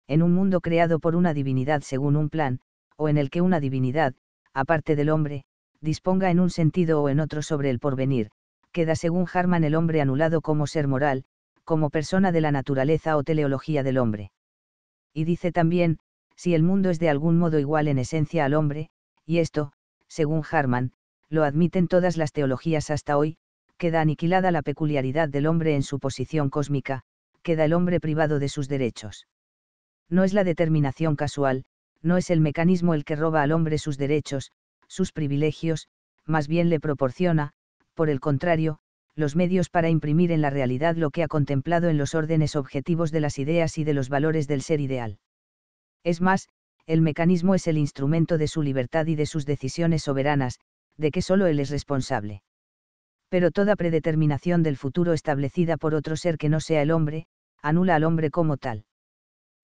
En un mundo creado por una divinidad según un plan, o en el que una divinidad, aparte del hombre, disponga en un sentido o en otro sobre el porvenir, queda según Harman el hombre anulado como ser moral, como persona de la naturaleza o teleología del hombre. Y dice también, si el mundo es de algún modo igual en esencia al hombre, y esto, según Harman, lo admiten todas las teologías hasta hoy, queda aniquilada la peculiaridad del hombre en su posición cósmica, queda el hombre privado de sus derechos. No es la determinación casual, no es el mecanismo el que roba al hombre sus derechos, sus privilegios, más bien le proporciona, por el contrario, los medios para imprimir en la realidad lo que ha contemplado en los órdenes objetivos de las ideas y de los valores del ser ideal. Es más, el mecanismo es el instrumento de su libertad y de sus decisiones soberanas, de que solo él es responsable. Pero toda predeterminación del futuro establecida por otro ser que no sea el hombre, anula al hombre como tal.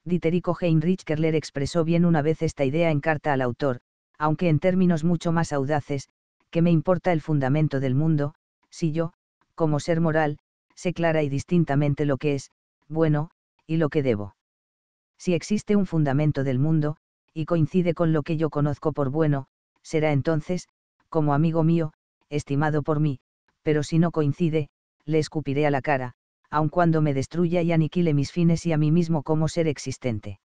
Diterico Heinrich Kerler expresó bien una vez esta idea en carta al autor, aunque en términos mucho más audaces, que me importa el fundamento del mundo, si yo, como ser moral, sé clara y distintamente lo que es, bueno, y lo que debo. Si existe un fundamento del mundo, y coincide con lo que yo conozco por bueno, será entonces, como amigo mío, estimado por mí, pero si no coincide, le escupiré a la cara, aun cuando me destruya y aniquile mis fines y a mí mismo como ser existente.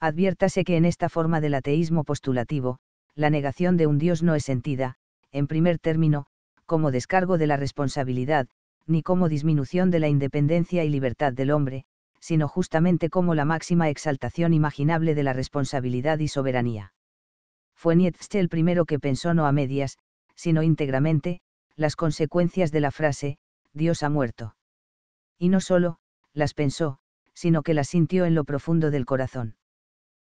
Adviértase que en esta forma del ateísmo postulativo, la negación de un Dios no es sentida, en primer término, como descargo de la responsabilidad, ni como disminución de la independencia y libertad del hombre, sino justamente como la máxima exaltación imaginable de la responsabilidad y soberanía fue Nietzsche el primero que pensó no a medias, sino íntegramente, las consecuencias de la frase, Dios ha muerto. Y no solo, las pensó, sino que las sintió en lo profundo del corazón.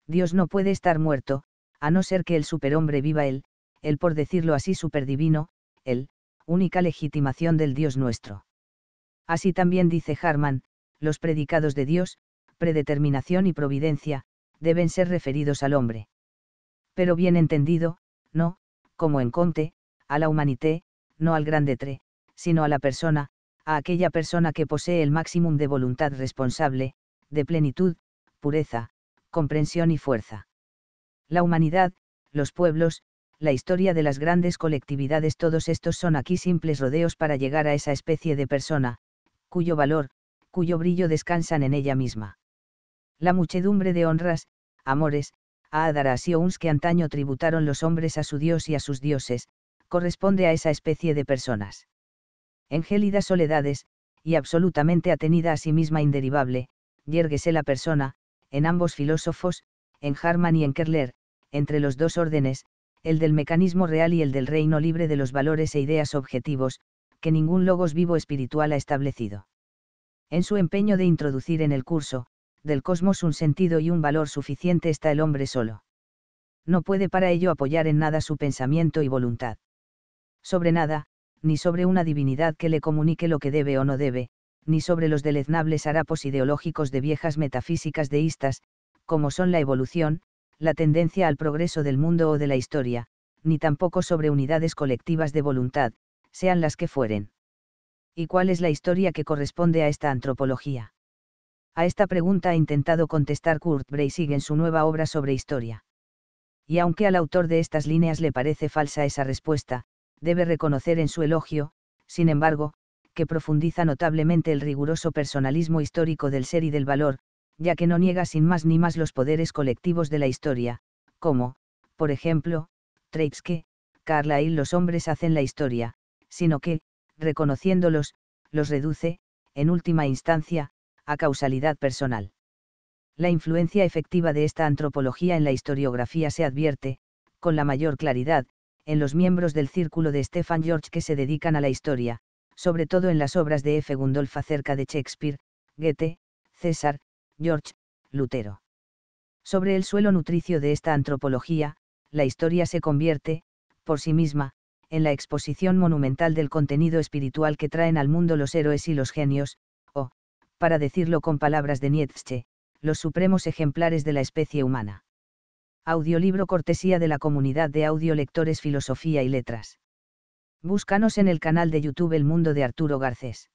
Dios no puede estar muerto, a no ser que el superhombre viva él, el por decirlo así superdivino, él, única legitimación del Dios nuestro. Así también dice Harman, los predicados de Dios, predeterminación y providencia, deben ser referidos al hombre pero bien entendido, no, como en Conte, a la humanité, no al grande tre, sino a la persona, a aquella persona que posee el máximo de voluntad responsable, de plenitud, pureza, comprensión y fuerza. La humanidad, los pueblos, la historia de las grandes colectividades, todos estos son aquí simples rodeos para llegar a esa especie de persona, cuyo valor, cuyo brillo descansan en ella misma. La muchedumbre de honras, amores, a Adaras que antaño tributaron los hombres a su dios y a sus dioses, corresponde a esa especie de personas. En gélidas soledades, y absolutamente atenida a sí misma inderivable, yérguese la persona, en ambos filósofos, en Harman y en Kerler, entre los dos órdenes, el del mecanismo real y el del reino libre de los valores e ideas objetivos, que ningún logos vivo espiritual ha establecido. En su empeño de introducir en el curso, del cosmos un sentido y un valor suficiente está el hombre solo. No puede para ello apoyar en nada su pensamiento y voluntad. Sobre nada, ni sobre una divinidad que le comunique lo que debe o no debe, ni sobre los deleznables harapos ideológicos de viejas metafísicas deístas, como son la evolución, la tendencia al progreso del mundo o de la historia, ni tampoco sobre unidades colectivas de voluntad, sean las que fueren. ¿Y cuál es la historia que corresponde a esta antropología? A esta pregunta ha intentado contestar Kurt Breisig en su nueva obra sobre historia. Y aunque al autor de estas líneas le parece falsa esa respuesta, debe reconocer en su elogio, sin embargo, que profundiza notablemente el riguroso personalismo histórico del ser y del valor, ya que no niega sin más ni más los poderes colectivos de la historia, como, por ejemplo, Carla Carlyle los hombres hacen la historia, sino que, reconociéndolos, los reduce, en última instancia, a causalidad personal. La influencia efectiva de esta antropología en la historiografía se advierte, con la mayor claridad, en los miembros del círculo de Stefan George que se dedican a la historia, sobre todo en las obras de F. Gundolf acerca de Shakespeare, Goethe, César, George, Lutero. Sobre el suelo nutricio de esta antropología, la historia se convierte, por sí misma, en la exposición monumental del contenido espiritual que traen al mundo los héroes y los genios, para decirlo con palabras de Nietzsche, los supremos ejemplares de la especie humana. Audiolibro cortesía de la comunidad de audiolectores Filosofía y Letras. Búscanos en el canal de YouTube El Mundo de Arturo Garcés.